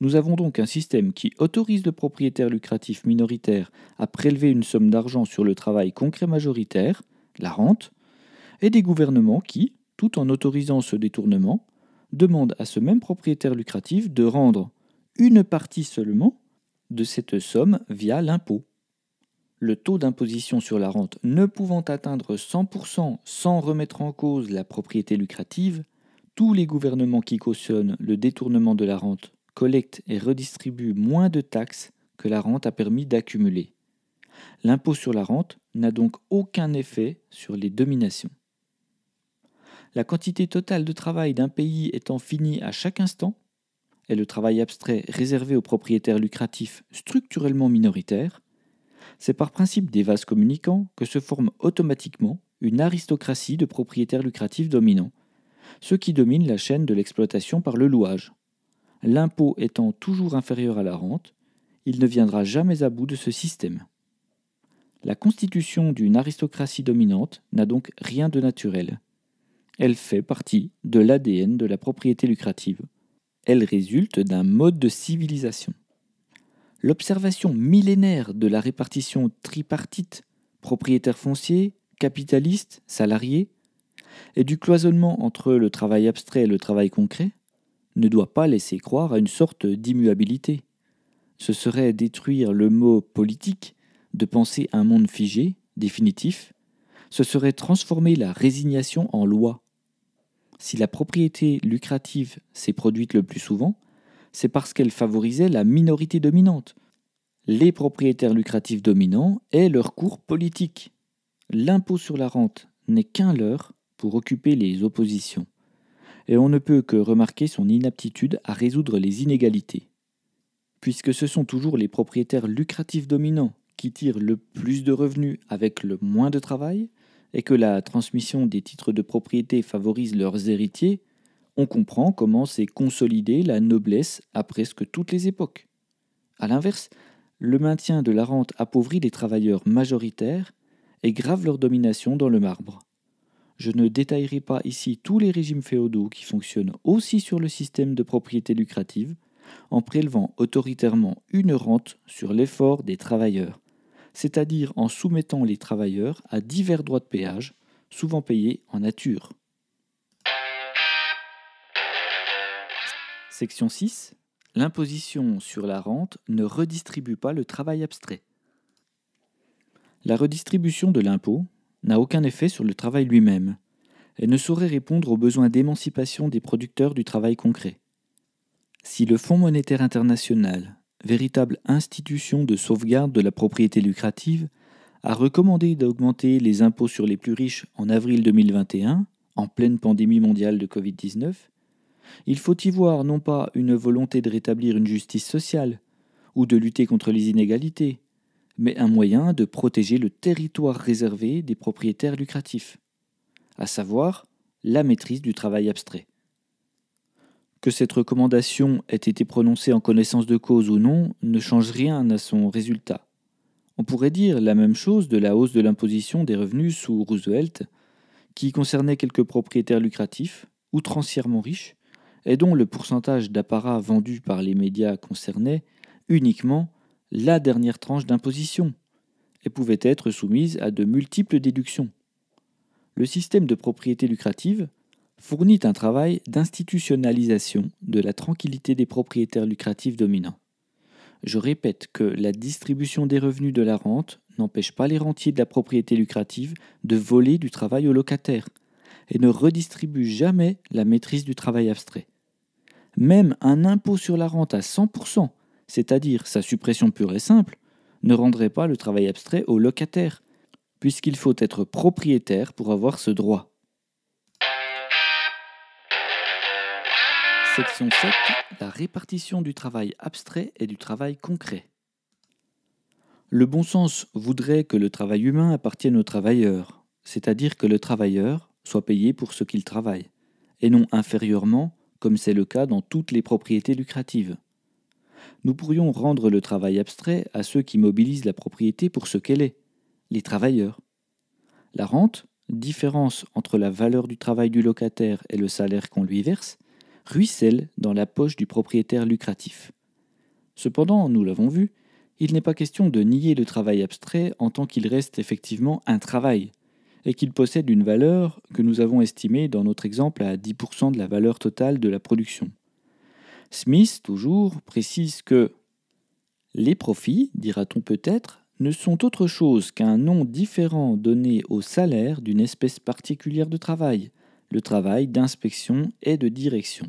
Nous avons donc un système qui autorise le propriétaire lucratif minoritaire à prélever une somme d'argent sur le travail concret majoritaire, la rente, et des gouvernements qui, tout en autorisant ce détournement, demandent à ce même propriétaire lucratif de rendre une partie seulement de cette somme via l'impôt. Le taux d'imposition sur la rente ne pouvant atteindre 100% sans remettre en cause la propriété lucrative, tous les gouvernements qui cautionnent le détournement de la rente collectent et redistribuent moins de taxes que la rente a permis d'accumuler. L'impôt sur la rente n'a donc aucun effet sur les dominations. La quantité totale de travail d'un pays étant finie à chaque instant, et le travail abstrait réservé aux propriétaires lucratifs structurellement minoritaires, c'est par principe des vases communicants que se forme automatiquement une aristocratie de propriétaires lucratifs dominants, ceux qui dominent la chaîne de l'exploitation par le louage. L'impôt étant toujours inférieur à la rente, il ne viendra jamais à bout de ce système. La constitution d'une aristocratie dominante n'a donc rien de naturel. Elle fait partie de l'ADN de la propriété lucrative, elle résulte d'un mode de civilisation. L'observation millénaire de la répartition tripartite, propriétaire foncier, capitaliste, salarié, et du cloisonnement entre le travail abstrait et le travail concret, ne doit pas laisser croire à une sorte d'immuabilité. Ce serait détruire le mot politique de penser un monde figé, définitif, ce serait transformer la résignation en loi, si la propriété lucrative s'est produite le plus souvent, c'est parce qu'elle favorisait la minorité dominante. Les propriétaires lucratifs dominants aient leur cours politique. L'impôt sur la rente n'est qu'un leurre pour occuper les oppositions. Et on ne peut que remarquer son inaptitude à résoudre les inégalités. Puisque ce sont toujours les propriétaires lucratifs dominants qui tirent le plus de revenus avec le moins de travail, et que la transmission des titres de propriété favorise leurs héritiers, on comprend comment s'est consolidée la noblesse à presque toutes les époques. A l'inverse, le maintien de la rente appauvrit les travailleurs majoritaires et grave leur domination dans le marbre. Je ne détaillerai pas ici tous les régimes féodaux qui fonctionnent aussi sur le système de propriété lucrative, en prélevant autoritairement une rente sur l'effort des travailleurs, c'est-à-dire en soumettant les travailleurs à divers droits de péage, souvent payés en nature. Section 6. L'imposition sur la rente ne redistribue pas le travail abstrait. La redistribution de l'impôt n'a aucun effet sur le travail lui-même et ne saurait répondre aux besoins d'émancipation des producteurs du travail concret. Si le Fonds monétaire international véritable institution de sauvegarde de la propriété lucrative, a recommandé d'augmenter les impôts sur les plus riches en avril 2021, en pleine pandémie mondiale de Covid-19, il faut y voir non pas une volonté de rétablir une justice sociale ou de lutter contre les inégalités, mais un moyen de protéger le territoire réservé des propriétaires lucratifs, à savoir la maîtrise du travail abstrait. Que cette recommandation ait été prononcée en connaissance de cause ou non ne change rien à son résultat. On pourrait dire la même chose de la hausse de l'imposition des revenus sous Roosevelt, qui concernait quelques propriétaires lucratifs, outrancièrement riches, et dont le pourcentage d'apparats vendus par les médias concernait uniquement la dernière tranche d'imposition, et pouvait être soumise à de multiples déductions. Le système de propriété lucrative, fournit un travail d'institutionnalisation de la tranquillité des propriétaires lucratifs dominants. Je répète que la distribution des revenus de la rente n'empêche pas les rentiers de la propriété lucrative de voler du travail aux locataires et ne redistribue jamais la maîtrise du travail abstrait. Même un impôt sur la rente à 100%, c'est-à-dire sa suppression pure et simple, ne rendrait pas le travail abstrait aux locataires, puisqu'il faut être propriétaire pour avoir ce droit. Section 7. La répartition du travail abstrait et du travail concret. Le bon sens voudrait que le travail humain appartienne au travailleur, c'est-à-dire que le travailleur soit payé pour ce qu'il travaille, et non inférieurement, comme c'est le cas dans toutes les propriétés lucratives. Nous pourrions rendre le travail abstrait à ceux qui mobilisent la propriété pour ce qu'elle est, les travailleurs. La rente, différence entre la valeur du travail du locataire et le salaire qu'on lui verse, ruisselle dans la poche du propriétaire lucratif. Cependant, nous l'avons vu, il n'est pas question de nier le travail abstrait en tant qu'il reste effectivement un travail, et qu'il possède une valeur que nous avons estimée dans notre exemple à 10% de la valeur totale de la production. Smith, toujours, précise que les profits, dira-t-on peut-être, ne sont autre chose qu'un nom différent donné au salaire d'une espèce particulière de travail, le travail d'inspection et de direction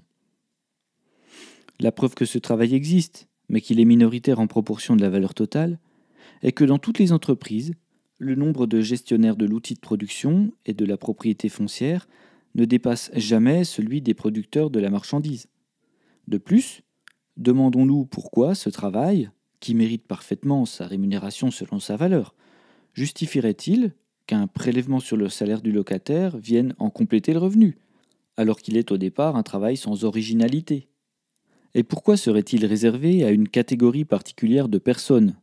la preuve que ce travail existe, mais qu'il est minoritaire en proportion de la valeur totale, est que dans toutes les entreprises, le nombre de gestionnaires de l'outil de production et de la propriété foncière ne dépasse jamais celui des producteurs de la marchandise. De plus, demandons-nous pourquoi ce travail, qui mérite parfaitement sa rémunération selon sa valeur, justifierait-il qu'un prélèvement sur le salaire du locataire vienne en compléter le revenu, alors qu'il est au départ un travail sans originalité, et pourquoi serait-il réservé à une catégorie particulière de personnes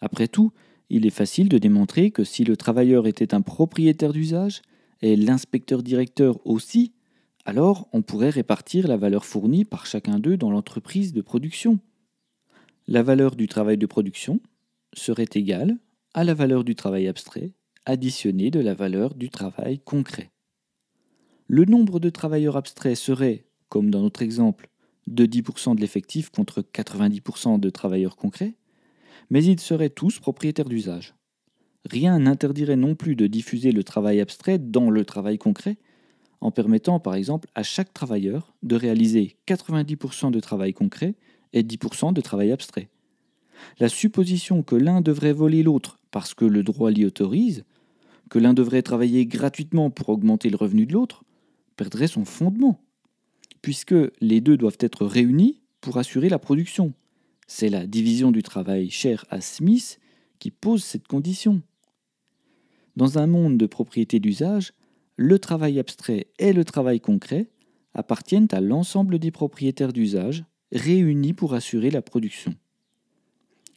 Après tout, il est facile de démontrer que si le travailleur était un propriétaire d'usage, et l'inspecteur directeur aussi, alors on pourrait répartir la valeur fournie par chacun d'eux dans l'entreprise de production. La valeur du travail de production serait égale à la valeur du travail abstrait additionnée de la valeur du travail concret. Le nombre de travailleurs abstraits serait, comme dans notre exemple, de 10% de l'effectif contre 90% de travailleurs concrets, mais ils seraient tous propriétaires d'usage. Rien n'interdirait non plus de diffuser le travail abstrait dans le travail concret, en permettant par exemple à chaque travailleur de réaliser 90% de travail concret et 10% de travail abstrait. La supposition que l'un devrait voler l'autre parce que le droit l'y autorise, que l'un devrait travailler gratuitement pour augmenter le revenu de l'autre, perdrait son fondement puisque les deux doivent être réunis pour assurer la production. C'est la division du travail chère à Smith qui pose cette condition. Dans un monde de propriété d'usage, le travail abstrait et le travail concret appartiennent à l'ensemble des propriétaires d'usage réunis pour assurer la production.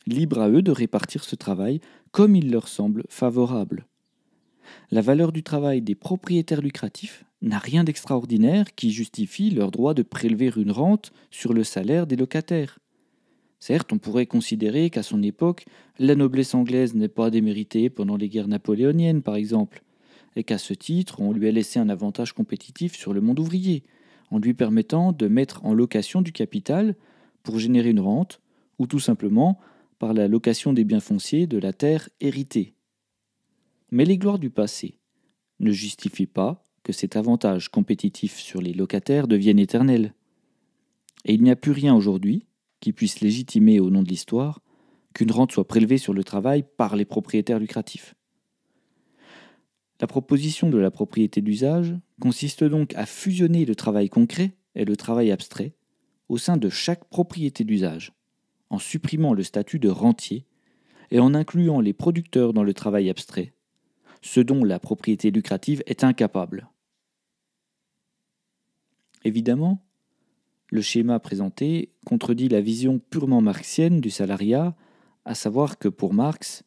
Libre à eux de répartir ce travail comme il leur semble favorable. La valeur du travail des propriétaires lucratifs n'a rien d'extraordinaire qui justifie leur droit de prélever une rente sur le salaire des locataires. Certes, on pourrait considérer qu'à son époque, la noblesse anglaise n'est pas déméritée pendant les guerres napoléoniennes, par exemple, et qu'à ce titre, on lui a laissé un avantage compétitif sur le monde ouvrier, en lui permettant de mettre en location du capital pour générer une rente, ou tout simplement par la location des biens fonciers de la terre héritée. Mais les gloires du passé ne justifient pas que cet avantage compétitif sur les locataires devienne éternel. Et il n'y a plus rien aujourd'hui qui puisse légitimer au nom de l'histoire qu'une rente soit prélevée sur le travail par les propriétaires lucratifs. La proposition de la propriété d'usage consiste donc à fusionner le travail concret et le travail abstrait au sein de chaque propriété d'usage, en supprimant le statut de rentier et en incluant les producteurs dans le travail abstrait, ce dont la propriété lucrative est incapable. Évidemment, le schéma présenté contredit la vision purement marxienne du salariat, à savoir que pour Marx,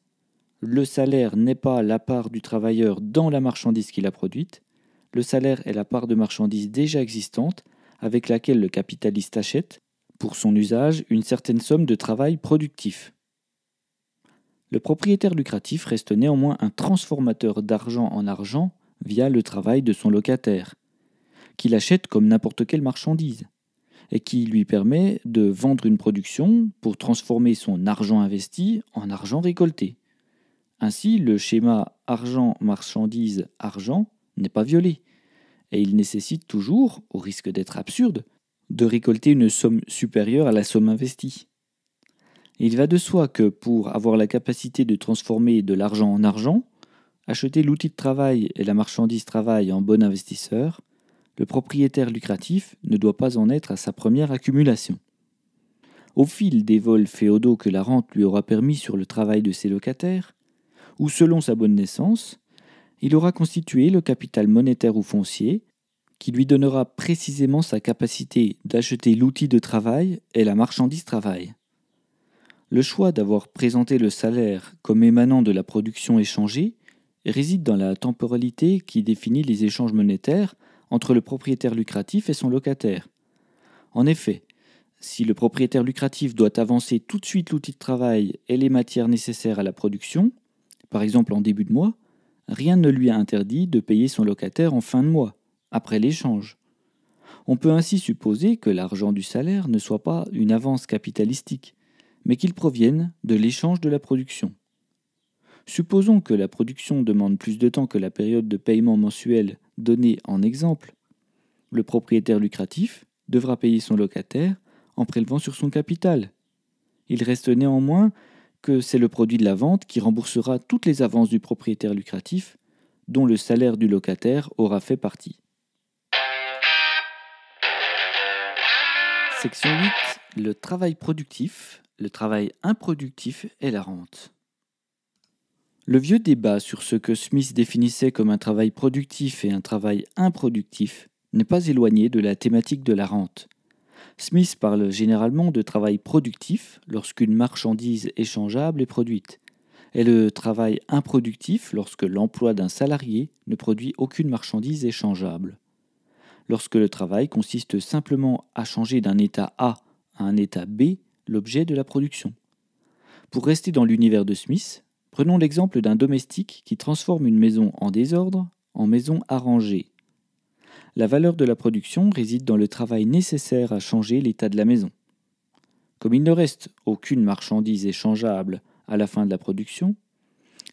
le salaire n'est pas la part du travailleur dans la marchandise qu'il a produite, le salaire est la part de marchandise déjà existante avec laquelle le capitaliste achète, pour son usage, une certaine somme de travail productif. Le propriétaire lucratif reste néanmoins un transformateur d'argent en argent via le travail de son locataire, qu'il achète comme n'importe quelle marchandise, et qui lui permet de vendre une production pour transformer son argent investi en argent récolté. Ainsi, le schéma argent-marchandise-argent n'est pas violé, et il nécessite toujours, au risque d'être absurde, de récolter une somme supérieure à la somme investie. Il va de soi que pour avoir la capacité de transformer de l'argent en argent, acheter l'outil de travail et la marchandise travail en bon investisseur le propriétaire lucratif ne doit pas en être à sa première accumulation. Au fil des vols féodaux que la rente lui aura permis sur le travail de ses locataires, ou selon sa bonne naissance, il aura constitué le capital monétaire ou foncier qui lui donnera précisément sa capacité d'acheter l'outil de travail et la marchandise travail. Le choix d'avoir présenté le salaire comme émanant de la production échangée réside dans la temporalité qui définit les échanges monétaires entre le propriétaire lucratif et son locataire. En effet, si le propriétaire lucratif doit avancer tout de suite l'outil de travail et les matières nécessaires à la production, par exemple en début de mois, rien ne lui a interdit de payer son locataire en fin de mois, après l'échange. On peut ainsi supposer que l'argent du salaire ne soit pas une avance capitalistique, mais qu'il provienne de l'échange de la production. Supposons que la production demande plus de temps que la période de paiement mensuel donné en exemple, le propriétaire lucratif devra payer son locataire en prélevant sur son capital. Il reste néanmoins que c'est le produit de la vente qui remboursera toutes les avances du propriétaire lucratif dont le salaire du locataire aura fait partie. Section 8. Le travail productif, le travail improductif et la rente. Le vieux débat sur ce que Smith définissait comme un travail productif et un travail improductif n'est pas éloigné de la thématique de la rente. Smith parle généralement de travail productif lorsqu'une marchandise échangeable est produite, et le travail improductif lorsque l'emploi d'un salarié ne produit aucune marchandise échangeable. Lorsque le travail consiste simplement à changer d'un état A à un état B l'objet de la production. Pour rester dans l'univers de Smith, Prenons l'exemple d'un domestique qui transforme une maison en désordre en maison arrangée. La valeur de la production réside dans le travail nécessaire à changer l'état de la maison. Comme il ne reste aucune marchandise échangeable à la fin de la production,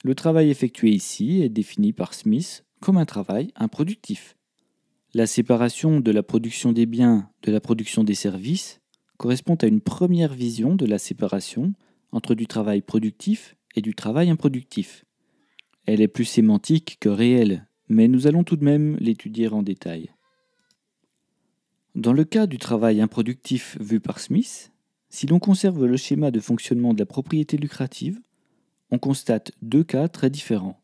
le travail effectué ici est défini par Smith comme un travail improductif. La séparation de la production des biens de la production des services correspond à une première vision de la séparation entre du travail productif et du travail improductif. Elle est plus sémantique que réelle, mais nous allons tout de même l'étudier en détail. Dans le cas du travail improductif vu par Smith, si l'on conserve le schéma de fonctionnement de la propriété lucrative, on constate deux cas très différents.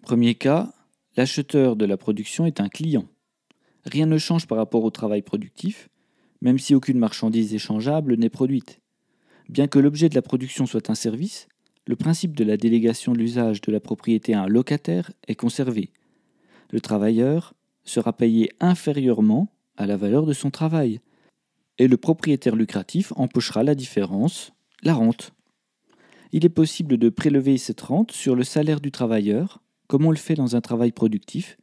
Premier cas, l'acheteur de la production est un client. Rien ne change par rapport au travail productif, même si aucune marchandise échangeable n'est produite. Bien que l'objet de la production soit un service, le principe de la délégation de l'usage de la propriété à un locataire est conservé. Le travailleur sera payé inférieurement à la valeur de son travail, et le propriétaire lucratif empochera la différence, la rente. Il est possible de prélever cette rente sur le salaire du travailleur, comme on le fait dans un travail productif,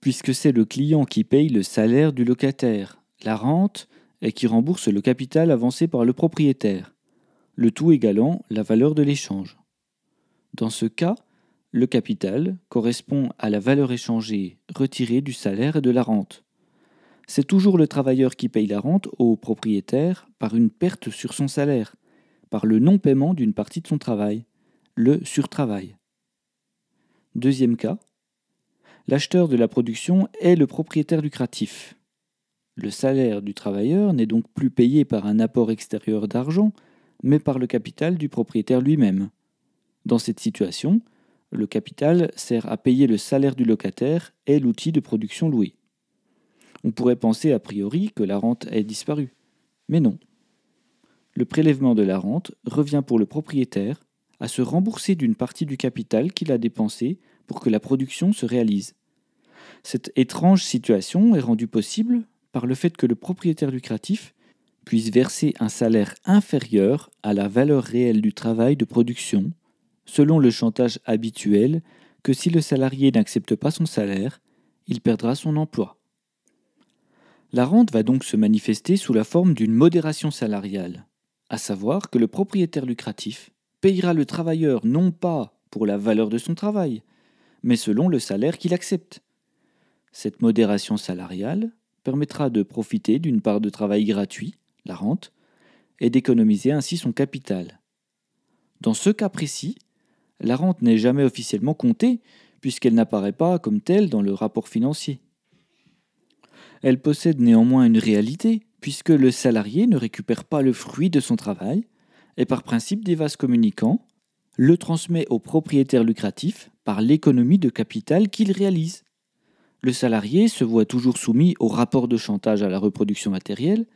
puisque c'est le client qui paye le salaire du locataire, la rente, et qui rembourse le capital avancé par le propriétaire le tout égalant la valeur de l'échange. Dans ce cas, le capital correspond à la valeur échangée retirée du salaire et de la rente. C'est toujours le travailleur qui paye la rente au propriétaire par une perte sur son salaire, par le non-paiement d'une partie de son travail, le surtravail. Deuxième cas, l'acheteur de la production est le propriétaire lucratif. Le salaire du travailleur n'est donc plus payé par un apport extérieur d'argent, mais par le capital du propriétaire lui-même. Dans cette situation, le capital sert à payer le salaire du locataire et l'outil de production loué. On pourrait penser a priori que la rente est disparue, mais non. Le prélèvement de la rente revient pour le propriétaire à se rembourser d'une partie du capital qu'il a dépensé pour que la production se réalise. Cette étrange situation est rendue possible par le fait que le propriétaire lucratif puisse verser un salaire inférieur à la valeur réelle du travail de production, selon le chantage habituel que si le salarié n'accepte pas son salaire, il perdra son emploi. La rente va donc se manifester sous la forme d'une modération salariale, à savoir que le propriétaire lucratif payera le travailleur non pas pour la valeur de son travail, mais selon le salaire qu'il accepte. Cette modération salariale permettra de profiter d'une part de travail gratuit la rente, et d'économiser ainsi son capital. Dans ce cas précis, la rente n'est jamais officiellement comptée puisqu'elle n'apparaît pas comme telle dans le rapport financier. Elle possède néanmoins une réalité puisque le salarié ne récupère pas le fruit de son travail et par principe des vases communicants, le transmet au propriétaire lucratif par l'économie de capital qu'il réalise. Le salarié se voit toujours soumis au rapport de chantage à la reproduction matérielle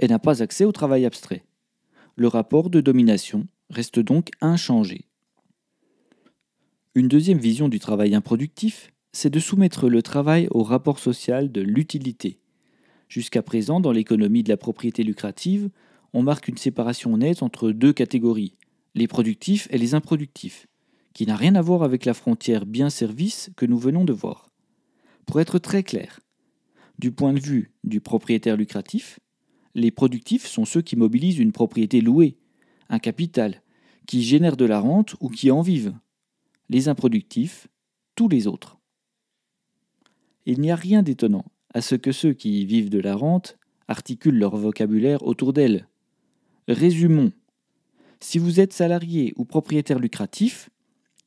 et n'a pas accès au travail abstrait. Le rapport de domination reste donc inchangé. Une deuxième vision du travail improductif, c'est de soumettre le travail au rapport social de l'utilité. Jusqu'à présent, dans l'économie de la propriété lucrative, on marque une séparation nette entre deux catégories, les productifs et les improductifs, qui n'a rien à voir avec la frontière bien-service que nous venons de voir. Pour être très clair, du point de vue du propriétaire lucratif, les productifs sont ceux qui mobilisent une propriété louée, un capital, qui génèrent de la rente ou qui en vivent. Les improductifs, tous les autres. Il n'y a rien d'étonnant à ce que ceux qui vivent de la rente articulent leur vocabulaire autour d'elle. Résumons. Si vous êtes salarié ou propriétaire lucratif,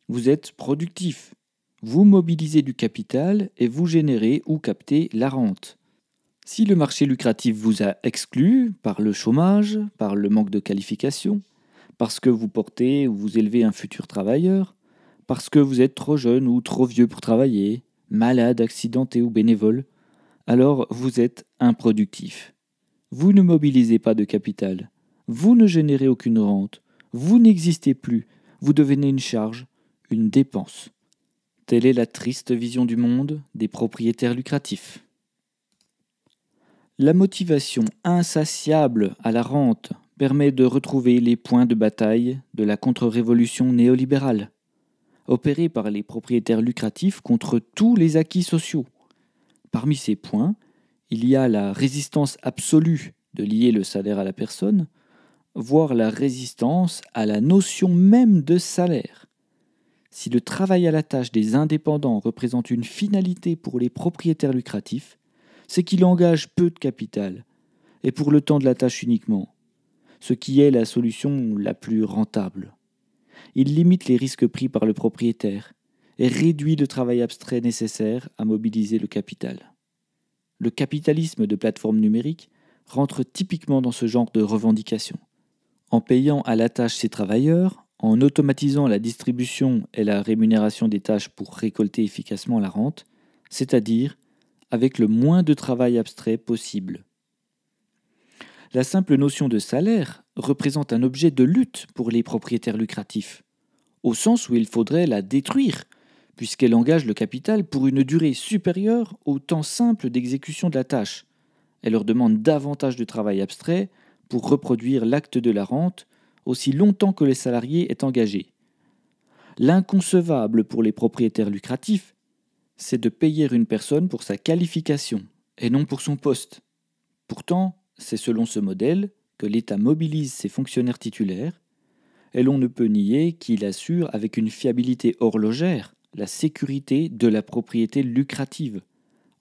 vous êtes productif. Vous mobilisez du capital et vous générez ou captez la rente. Si le marché lucratif vous a exclu par le chômage, par le manque de qualification, parce que vous portez ou vous élevez un futur travailleur, parce que vous êtes trop jeune ou trop vieux pour travailler, malade, accidenté ou bénévole, alors vous êtes improductif. Vous ne mobilisez pas de capital, vous ne générez aucune rente, vous n'existez plus, vous devenez une charge, une dépense. Telle est la triste vision du monde des propriétaires lucratifs. La motivation insatiable à la rente permet de retrouver les points de bataille de la contre-révolution néolibérale, opérée par les propriétaires lucratifs contre tous les acquis sociaux. Parmi ces points, il y a la résistance absolue de lier le salaire à la personne, voire la résistance à la notion même de salaire. Si le travail à la tâche des indépendants représente une finalité pour les propriétaires lucratifs, c'est qu'il engage peu de capital, et pour le temps de la tâche uniquement, ce qui est la solution la plus rentable. Il limite les risques pris par le propriétaire et réduit le travail abstrait nécessaire à mobiliser le capital. Le capitalisme de plateforme numérique rentre typiquement dans ce genre de revendication. En payant à la tâche ses travailleurs, en automatisant la distribution et la rémunération des tâches pour récolter efficacement la rente, c'est-à-dire avec le moins de travail abstrait possible. La simple notion de salaire représente un objet de lutte pour les propriétaires lucratifs, au sens où il faudrait la détruire, puisqu'elle engage le capital pour une durée supérieure au temps simple d'exécution de la tâche. Elle leur demande davantage de travail abstrait pour reproduire l'acte de la rente aussi longtemps que les salariés est engagé. L'inconcevable pour les propriétaires lucratifs c'est de payer une personne pour sa qualification et non pour son poste. Pourtant, c'est selon ce modèle que l'État mobilise ses fonctionnaires titulaires, et l'on ne peut nier qu'il assure avec une fiabilité horlogère la sécurité de la propriété lucrative,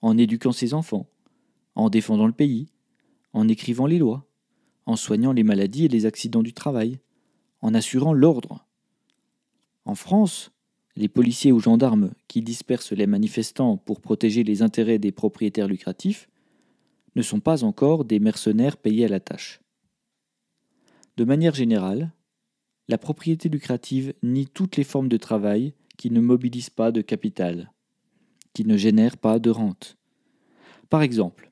en éduquant ses enfants, en défendant le pays, en écrivant les lois, en soignant les maladies et les accidents du travail, en assurant l'ordre. En France, les policiers ou gendarmes qui dispersent les manifestants pour protéger les intérêts des propriétaires lucratifs ne sont pas encore des mercenaires payés à la tâche. De manière générale, la propriété lucrative nie toutes les formes de travail qui ne mobilisent pas de capital, qui ne génèrent pas de rente. Par exemple,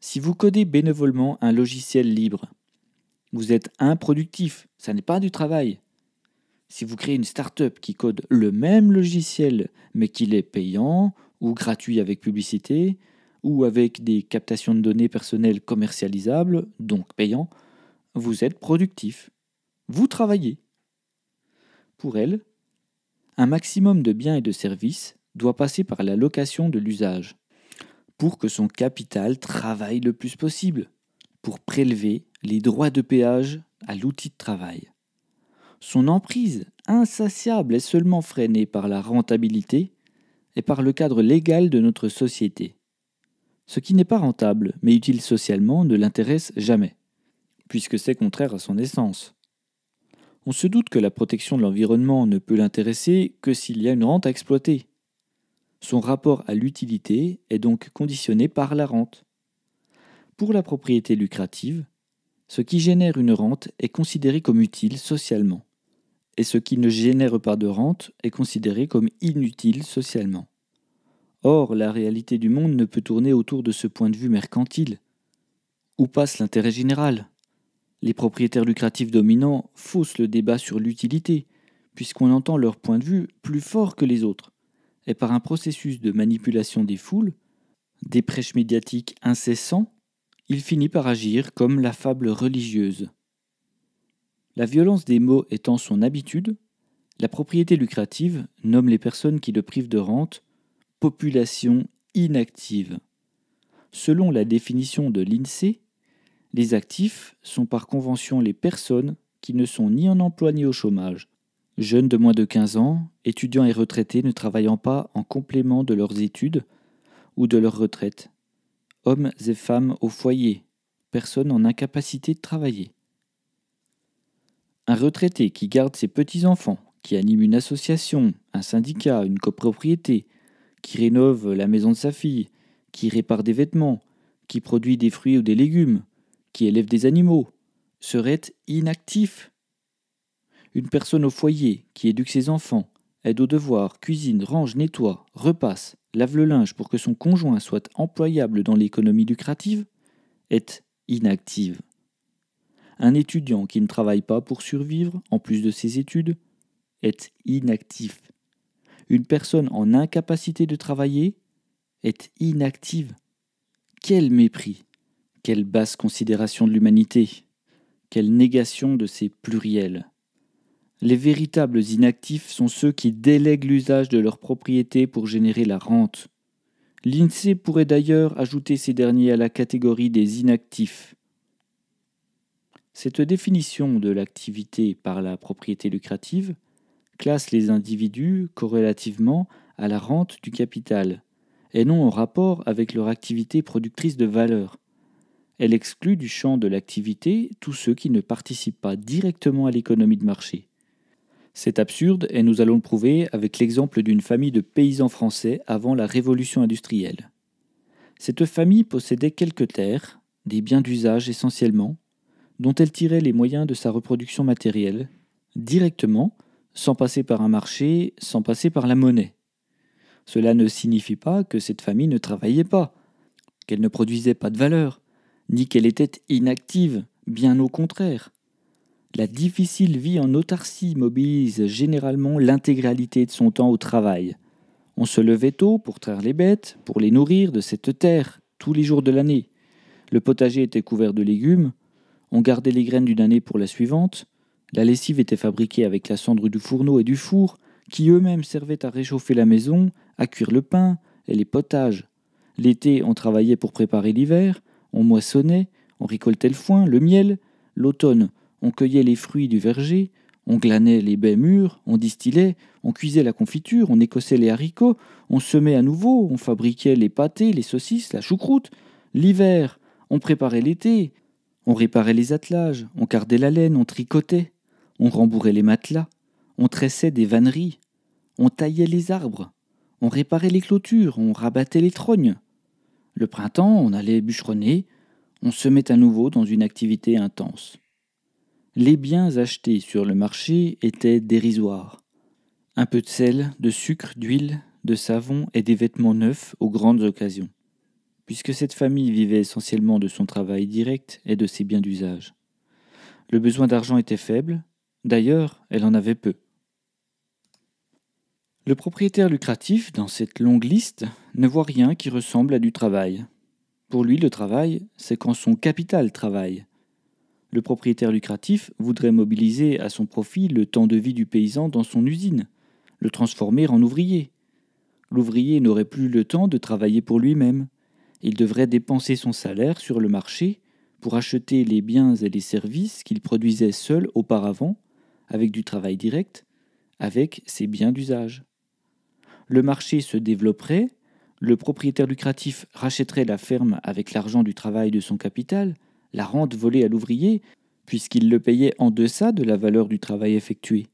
si vous codez bénévolement un logiciel libre, vous êtes improductif, ça n'est pas du travail, si vous créez une start-up qui code le même logiciel mais qu'il est payant ou gratuit avec publicité ou avec des captations de données personnelles commercialisables, donc payant, vous êtes productif. Vous travaillez. Pour elle, un maximum de biens et de services doit passer par la location de l'usage, pour que son capital travaille le plus possible, pour prélever les droits de péage à l'outil de travail. Son emprise insatiable est seulement freinée par la rentabilité et par le cadre légal de notre société. Ce qui n'est pas rentable, mais utile socialement, ne l'intéresse jamais, puisque c'est contraire à son essence. On se doute que la protection de l'environnement ne peut l'intéresser que s'il y a une rente à exploiter. Son rapport à l'utilité est donc conditionné par la rente. Pour la propriété lucrative, ce qui génère une rente est considéré comme utile socialement et ce qui ne génère pas de rente est considéré comme inutile socialement. Or, la réalité du monde ne peut tourner autour de ce point de vue mercantile. Où passe l'intérêt général Les propriétaires lucratifs dominants faussent le débat sur l'utilité, puisqu'on entend leur point de vue plus fort que les autres, et par un processus de manipulation des foules, des prêches médiatiques incessants, il finit par agir comme la fable religieuse. La violence des mots étant son habitude, la propriété lucrative nomme les personnes qui le privent de rente population inactive. Selon la définition de l'INSEE, les actifs sont par convention les personnes qui ne sont ni en emploi ni au chômage, jeunes de moins de 15 ans, étudiants et retraités ne travaillant pas en complément de leurs études ou de leur retraite, hommes et femmes au foyer, personnes en incapacité de travailler. Un retraité qui garde ses petits-enfants, qui anime une association, un syndicat, une copropriété, qui rénove la maison de sa fille, qui répare des vêtements, qui produit des fruits ou des légumes, qui élève des animaux, serait inactif. Une personne au foyer qui éduque ses enfants, aide aux devoirs, cuisine, range, nettoie, repasse, lave le linge pour que son conjoint soit employable dans l'économie lucrative, est inactive. Un étudiant qui ne travaille pas pour survivre, en plus de ses études, est inactif. Une personne en incapacité de travailler est inactive. Quel mépris, quelle basse considération de l'humanité, quelle négation de ses pluriels. Les véritables inactifs sont ceux qui délèguent l'usage de leurs propriétés pour générer la rente. L'INSEE pourrait d'ailleurs ajouter ces derniers à la catégorie des inactifs. Cette définition de l'activité par la propriété lucrative classe les individus corrélativement à la rente du capital, et non en rapport avec leur activité productrice de valeur. Elle exclut du champ de l'activité tous ceux qui ne participent pas directement à l'économie de marché. C'est absurde et nous allons le prouver avec l'exemple d'une famille de paysans français avant la révolution industrielle. Cette famille possédait quelques terres, des biens d'usage essentiellement, dont elle tirait les moyens de sa reproduction matérielle, directement, sans passer par un marché, sans passer par la monnaie. Cela ne signifie pas que cette famille ne travaillait pas, qu'elle ne produisait pas de valeur, ni qu'elle était inactive, bien au contraire. La difficile vie en autarcie mobilise généralement l'intégralité de son temps au travail. On se levait tôt pour traire les bêtes, pour les nourrir de cette terre, tous les jours de l'année. Le potager était couvert de légumes, on gardait les graines d'une année pour la suivante. La lessive était fabriquée avec la cendre du fourneau et du four, qui eux-mêmes servaient à réchauffer la maison, à cuire le pain et les potages. L'été, on travaillait pour préparer l'hiver, on moissonnait, on récoltait le foin, le miel. L'automne, on cueillait les fruits du verger, on glanait les baies mûres, on distillait, on cuisait la confiture, on écossait les haricots, on semait à nouveau, on fabriquait les pâtés, les saucisses, la choucroute. L'hiver, on préparait l'été, on réparait les attelages, on cardait la laine, on tricotait, on rembourrait les matelas, on tressait des vanneries, on taillait les arbres, on réparait les clôtures, on rabattait les trognes. Le printemps, on allait bûcheronner, on se met à nouveau dans une activité intense. Les biens achetés sur le marché étaient dérisoires. Un peu de sel, de sucre, d'huile, de savon et des vêtements neufs aux grandes occasions puisque cette famille vivait essentiellement de son travail direct et de ses biens d'usage. Le besoin d'argent était faible, d'ailleurs elle en avait peu. Le propriétaire lucratif, dans cette longue liste, ne voit rien qui ressemble à du travail. Pour lui, le travail, c'est quand son capital travaille. Le propriétaire lucratif voudrait mobiliser à son profit le temps de vie du paysan dans son usine, le transformer en ouvrier. L'ouvrier n'aurait plus le temps de travailler pour lui-même il devrait dépenser son salaire sur le marché pour acheter les biens et les services qu'il produisait seul auparavant, avec du travail direct, avec ses biens d'usage. Le marché se développerait, le propriétaire lucratif rachèterait la ferme avec l'argent du travail de son capital, la rente volée à l'ouvrier, puisqu'il le payait en deçà de la valeur du travail effectué.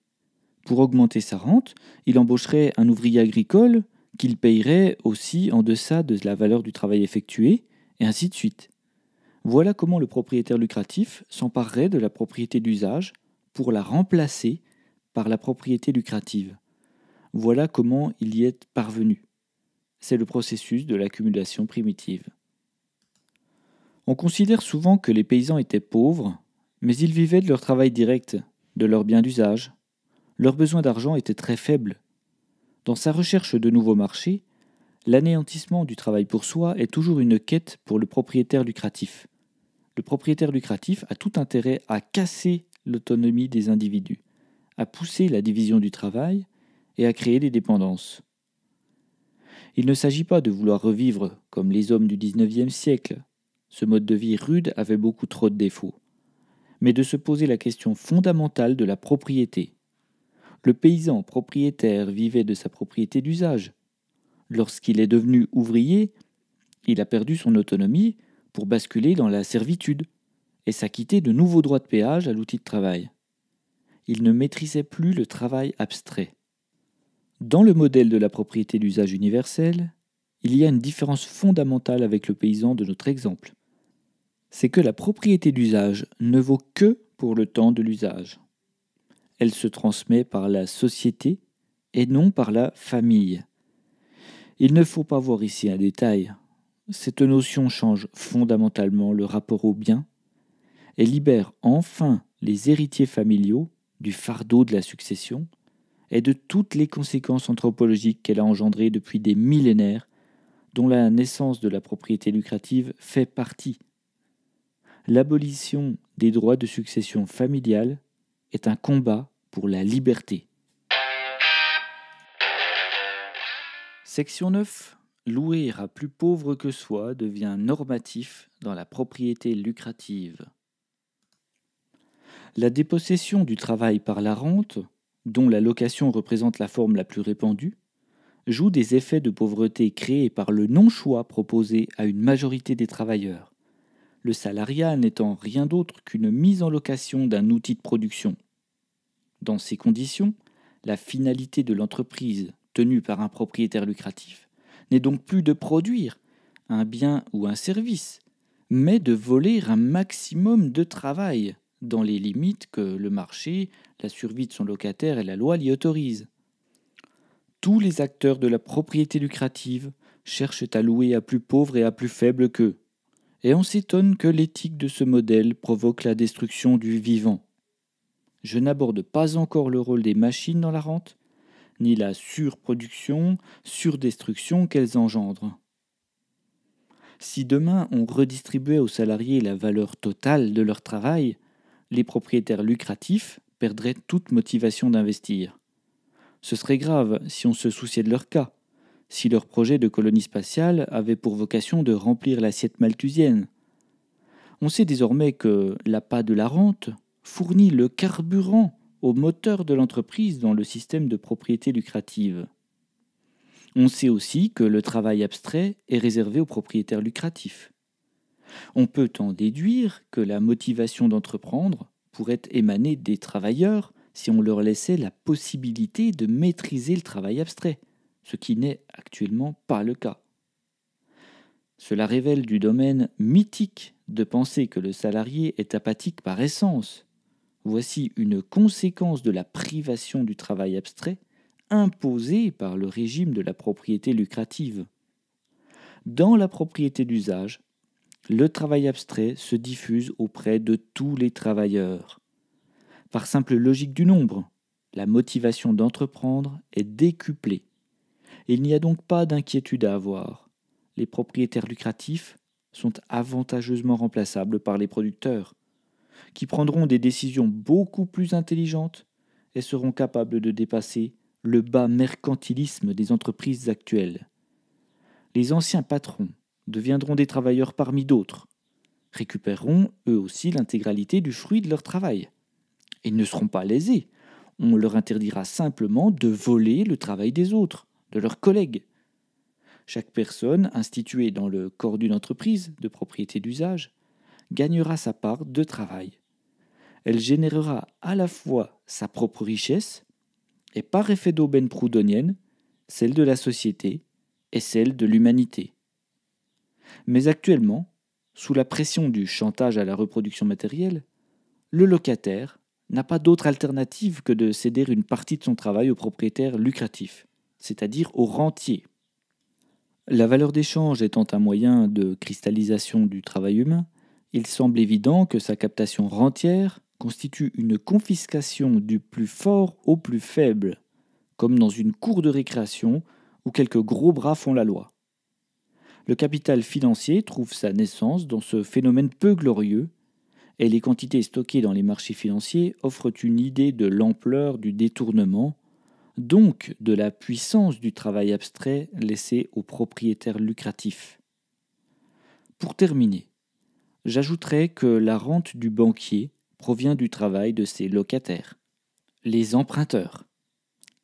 Pour augmenter sa rente, il embaucherait un ouvrier agricole qu'il payerait aussi en deçà de la valeur du travail effectué, et ainsi de suite. Voilà comment le propriétaire lucratif s'emparerait de la propriété d'usage pour la remplacer par la propriété lucrative. Voilà comment il y est parvenu. C'est le processus de l'accumulation primitive. On considère souvent que les paysans étaient pauvres, mais ils vivaient de leur travail direct, de leurs biens d'usage. Leur besoin d'argent était très faible. Dans sa recherche de nouveaux marchés, l'anéantissement du travail pour soi est toujours une quête pour le propriétaire lucratif. Le propriétaire lucratif a tout intérêt à casser l'autonomie des individus, à pousser la division du travail et à créer des dépendances. Il ne s'agit pas de vouloir revivre comme les hommes du XIXe siècle. Ce mode de vie rude avait beaucoup trop de défauts. Mais de se poser la question fondamentale de la propriété le paysan propriétaire vivait de sa propriété d'usage. Lorsqu'il est devenu ouvrier, il a perdu son autonomie pour basculer dans la servitude et s'acquitter de nouveaux droits de péage à l'outil de travail. Il ne maîtrisait plus le travail abstrait. Dans le modèle de la propriété d'usage universel, il y a une différence fondamentale avec le paysan de notre exemple. C'est que la propriété d'usage ne vaut que pour le temps de l'usage elle se transmet par la société et non par la famille. Il ne faut pas voir ici un détail. Cette notion change fondamentalement le rapport au bien et libère enfin les héritiers familiaux du fardeau de la succession et de toutes les conséquences anthropologiques qu'elle a engendrées depuis des millénaires, dont la naissance de la propriété lucrative fait partie. L'abolition des droits de succession familiale est un combat pour la liberté. Section 9. Louer à plus pauvre que soi devient normatif dans la propriété lucrative. La dépossession du travail par la rente, dont la location représente la forme la plus répandue, joue des effets de pauvreté créés par le non-choix proposé à une majorité des travailleurs le salariat n'étant rien d'autre qu'une mise en location d'un outil de production. Dans ces conditions, la finalité de l'entreprise tenue par un propriétaire lucratif n'est donc plus de produire un bien ou un service, mais de voler un maximum de travail dans les limites que le marché, la survie de son locataire et la loi l'y autorisent. Tous les acteurs de la propriété lucrative cherchent à louer à plus pauvres et à plus faibles qu'eux et on s'étonne que l'éthique de ce modèle provoque la destruction du vivant. Je n'aborde pas encore le rôle des machines dans la rente, ni la surproduction, surdestruction qu'elles engendrent. Si demain on redistribuait aux salariés la valeur totale de leur travail, les propriétaires lucratifs perdraient toute motivation d'investir. Ce serait grave si on se souciait de leur cas, si leur projet de colonie spatiale avait pour vocation de remplir l'assiette malthusienne. On sait désormais que l'appât de la rente fournit le carburant au moteur de l'entreprise dans le système de propriété lucrative. On sait aussi que le travail abstrait est réservé aux propriétaires lucratifs. On peut en déduire que la motivation d'entreprendre pourrait émaner des travailleurs si on leur laissait la possibilité de maîtriser le travail abstrait ce qui n'est actuellement pas le cas. Cela révèle du domaine mythique de penser que le salarié est apathique par essence. Voici une conséquence de la privation du travail abstrait imposée par le régime de la propriété lucrative. Dans la propriété d'usage, le travail abstrait se diffuse auprès de tous les travailleurs. Par simple logique du nombre, la motivation d'entreprendre est décuplée. Il n'y a donc pas d'inquiétude à avoir. Les propriétaires lucratifs sont avantageusement remplaçables par les producteurs, qui prendront des décisions beaucoup plus intelligentes et seront capables de dépasser le bas mercantilisme des entreprises actuelles. Les anciens patrons deviendront des travailleurs parmi d'autres, récupéreront eux aussi l'intégralité du fruit de leur travail. Ils ne seront pas lésés, on leur interdira simplement de voler le travail des autres de leurs collègues. Chaque personne instituée dans le corps d'une entreprise de propriété d'usage gagnera sa part de travail. Elle générera à la fois sa propre richesse et par effet d'aubaine proudhonienne, celle de la société et celle de l'humanité. Mais actuellement, sous la pression du chantage à la reproduction matérielle, le locataire n'a pas d'autre alternative que de céder une partie de son travail au propriétaire lucratif c'est-à-dire au rentier. La valeur d'échange étant un moyen de cristallisation du travail humain, il semble évident que sa captation rentière constitue une confiscation du plus fort au plus faible, comme dans une cour de récréation où quelques gros bras font la loi. Le capital financier trouve sa naissance dans ce phénomène peu glorieux, et les quantités stockées dans les marchés financiers offrent une idée de l'ampleur du détournement donc de la puissance du travail abstrait laissé aux propriétaires lucratifs. Pour terminer, j'ajouterai que la rente du banquier provient du travail de ses locataires, les emprunteurs.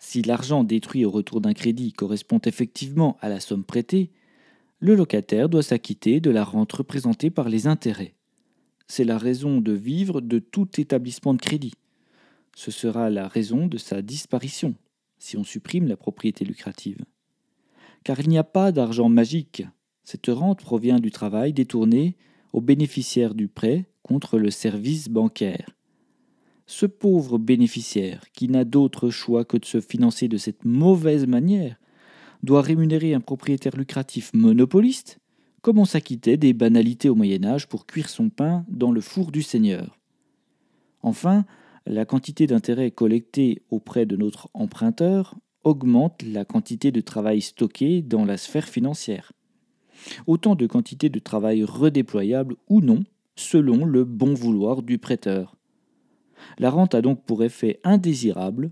Si l'argent détruit au retour d'un crédit correspond effectivement à la somme prêtée, le locataire doit s'acquitter de la rente représentée par les intérêts. C'est la raison de vivre de tout établissement de crédit. Ce sera la raison de sa disparition si on supprime la propriété lucrative. Car il n'y a pas d'argent magique. Cette rente provient du travail détourné aux bénéficiaires du prêt contre le service bancaire. Ce pauvre bénéficiaire, qui n'a d'autre choix que de se financer de cette mauvaise manière, doit rémunérer un propriétaire lucratif monopoliste, comme on s'acquittait des banalités au Moyen Âge pour cuire son pain dans le four du Seigneur. Enfin, la quantité d'intérêt collectée auprès de notre emprunteur augmente la quantité de travail stocké dans la sphère financière. Autant de quantités de travail redéployable ou non selon le bon vouloir du prêteur. La rente a donc pour effet indésirable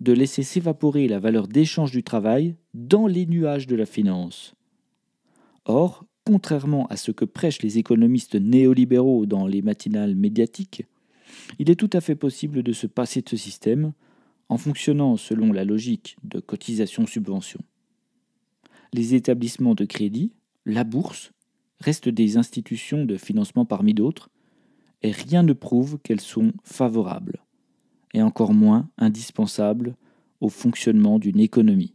de laisser s'évaporer la valeur d'échange du travail dans les nuages de la finance. Or, contrairement à ce que prêchent les économistes néolibéraux dans les matinales médiatiques, il est tout à fait possible de se passer de ce système en fonctionnant selon la logique de cotisation-subvention. Les établissements de crédit, la bourse, restent des institutions de financement parmi d'autres, et rien ne prouve qu'elles sont favorables, et encore moins indispensables au fonctionnement d'une économie.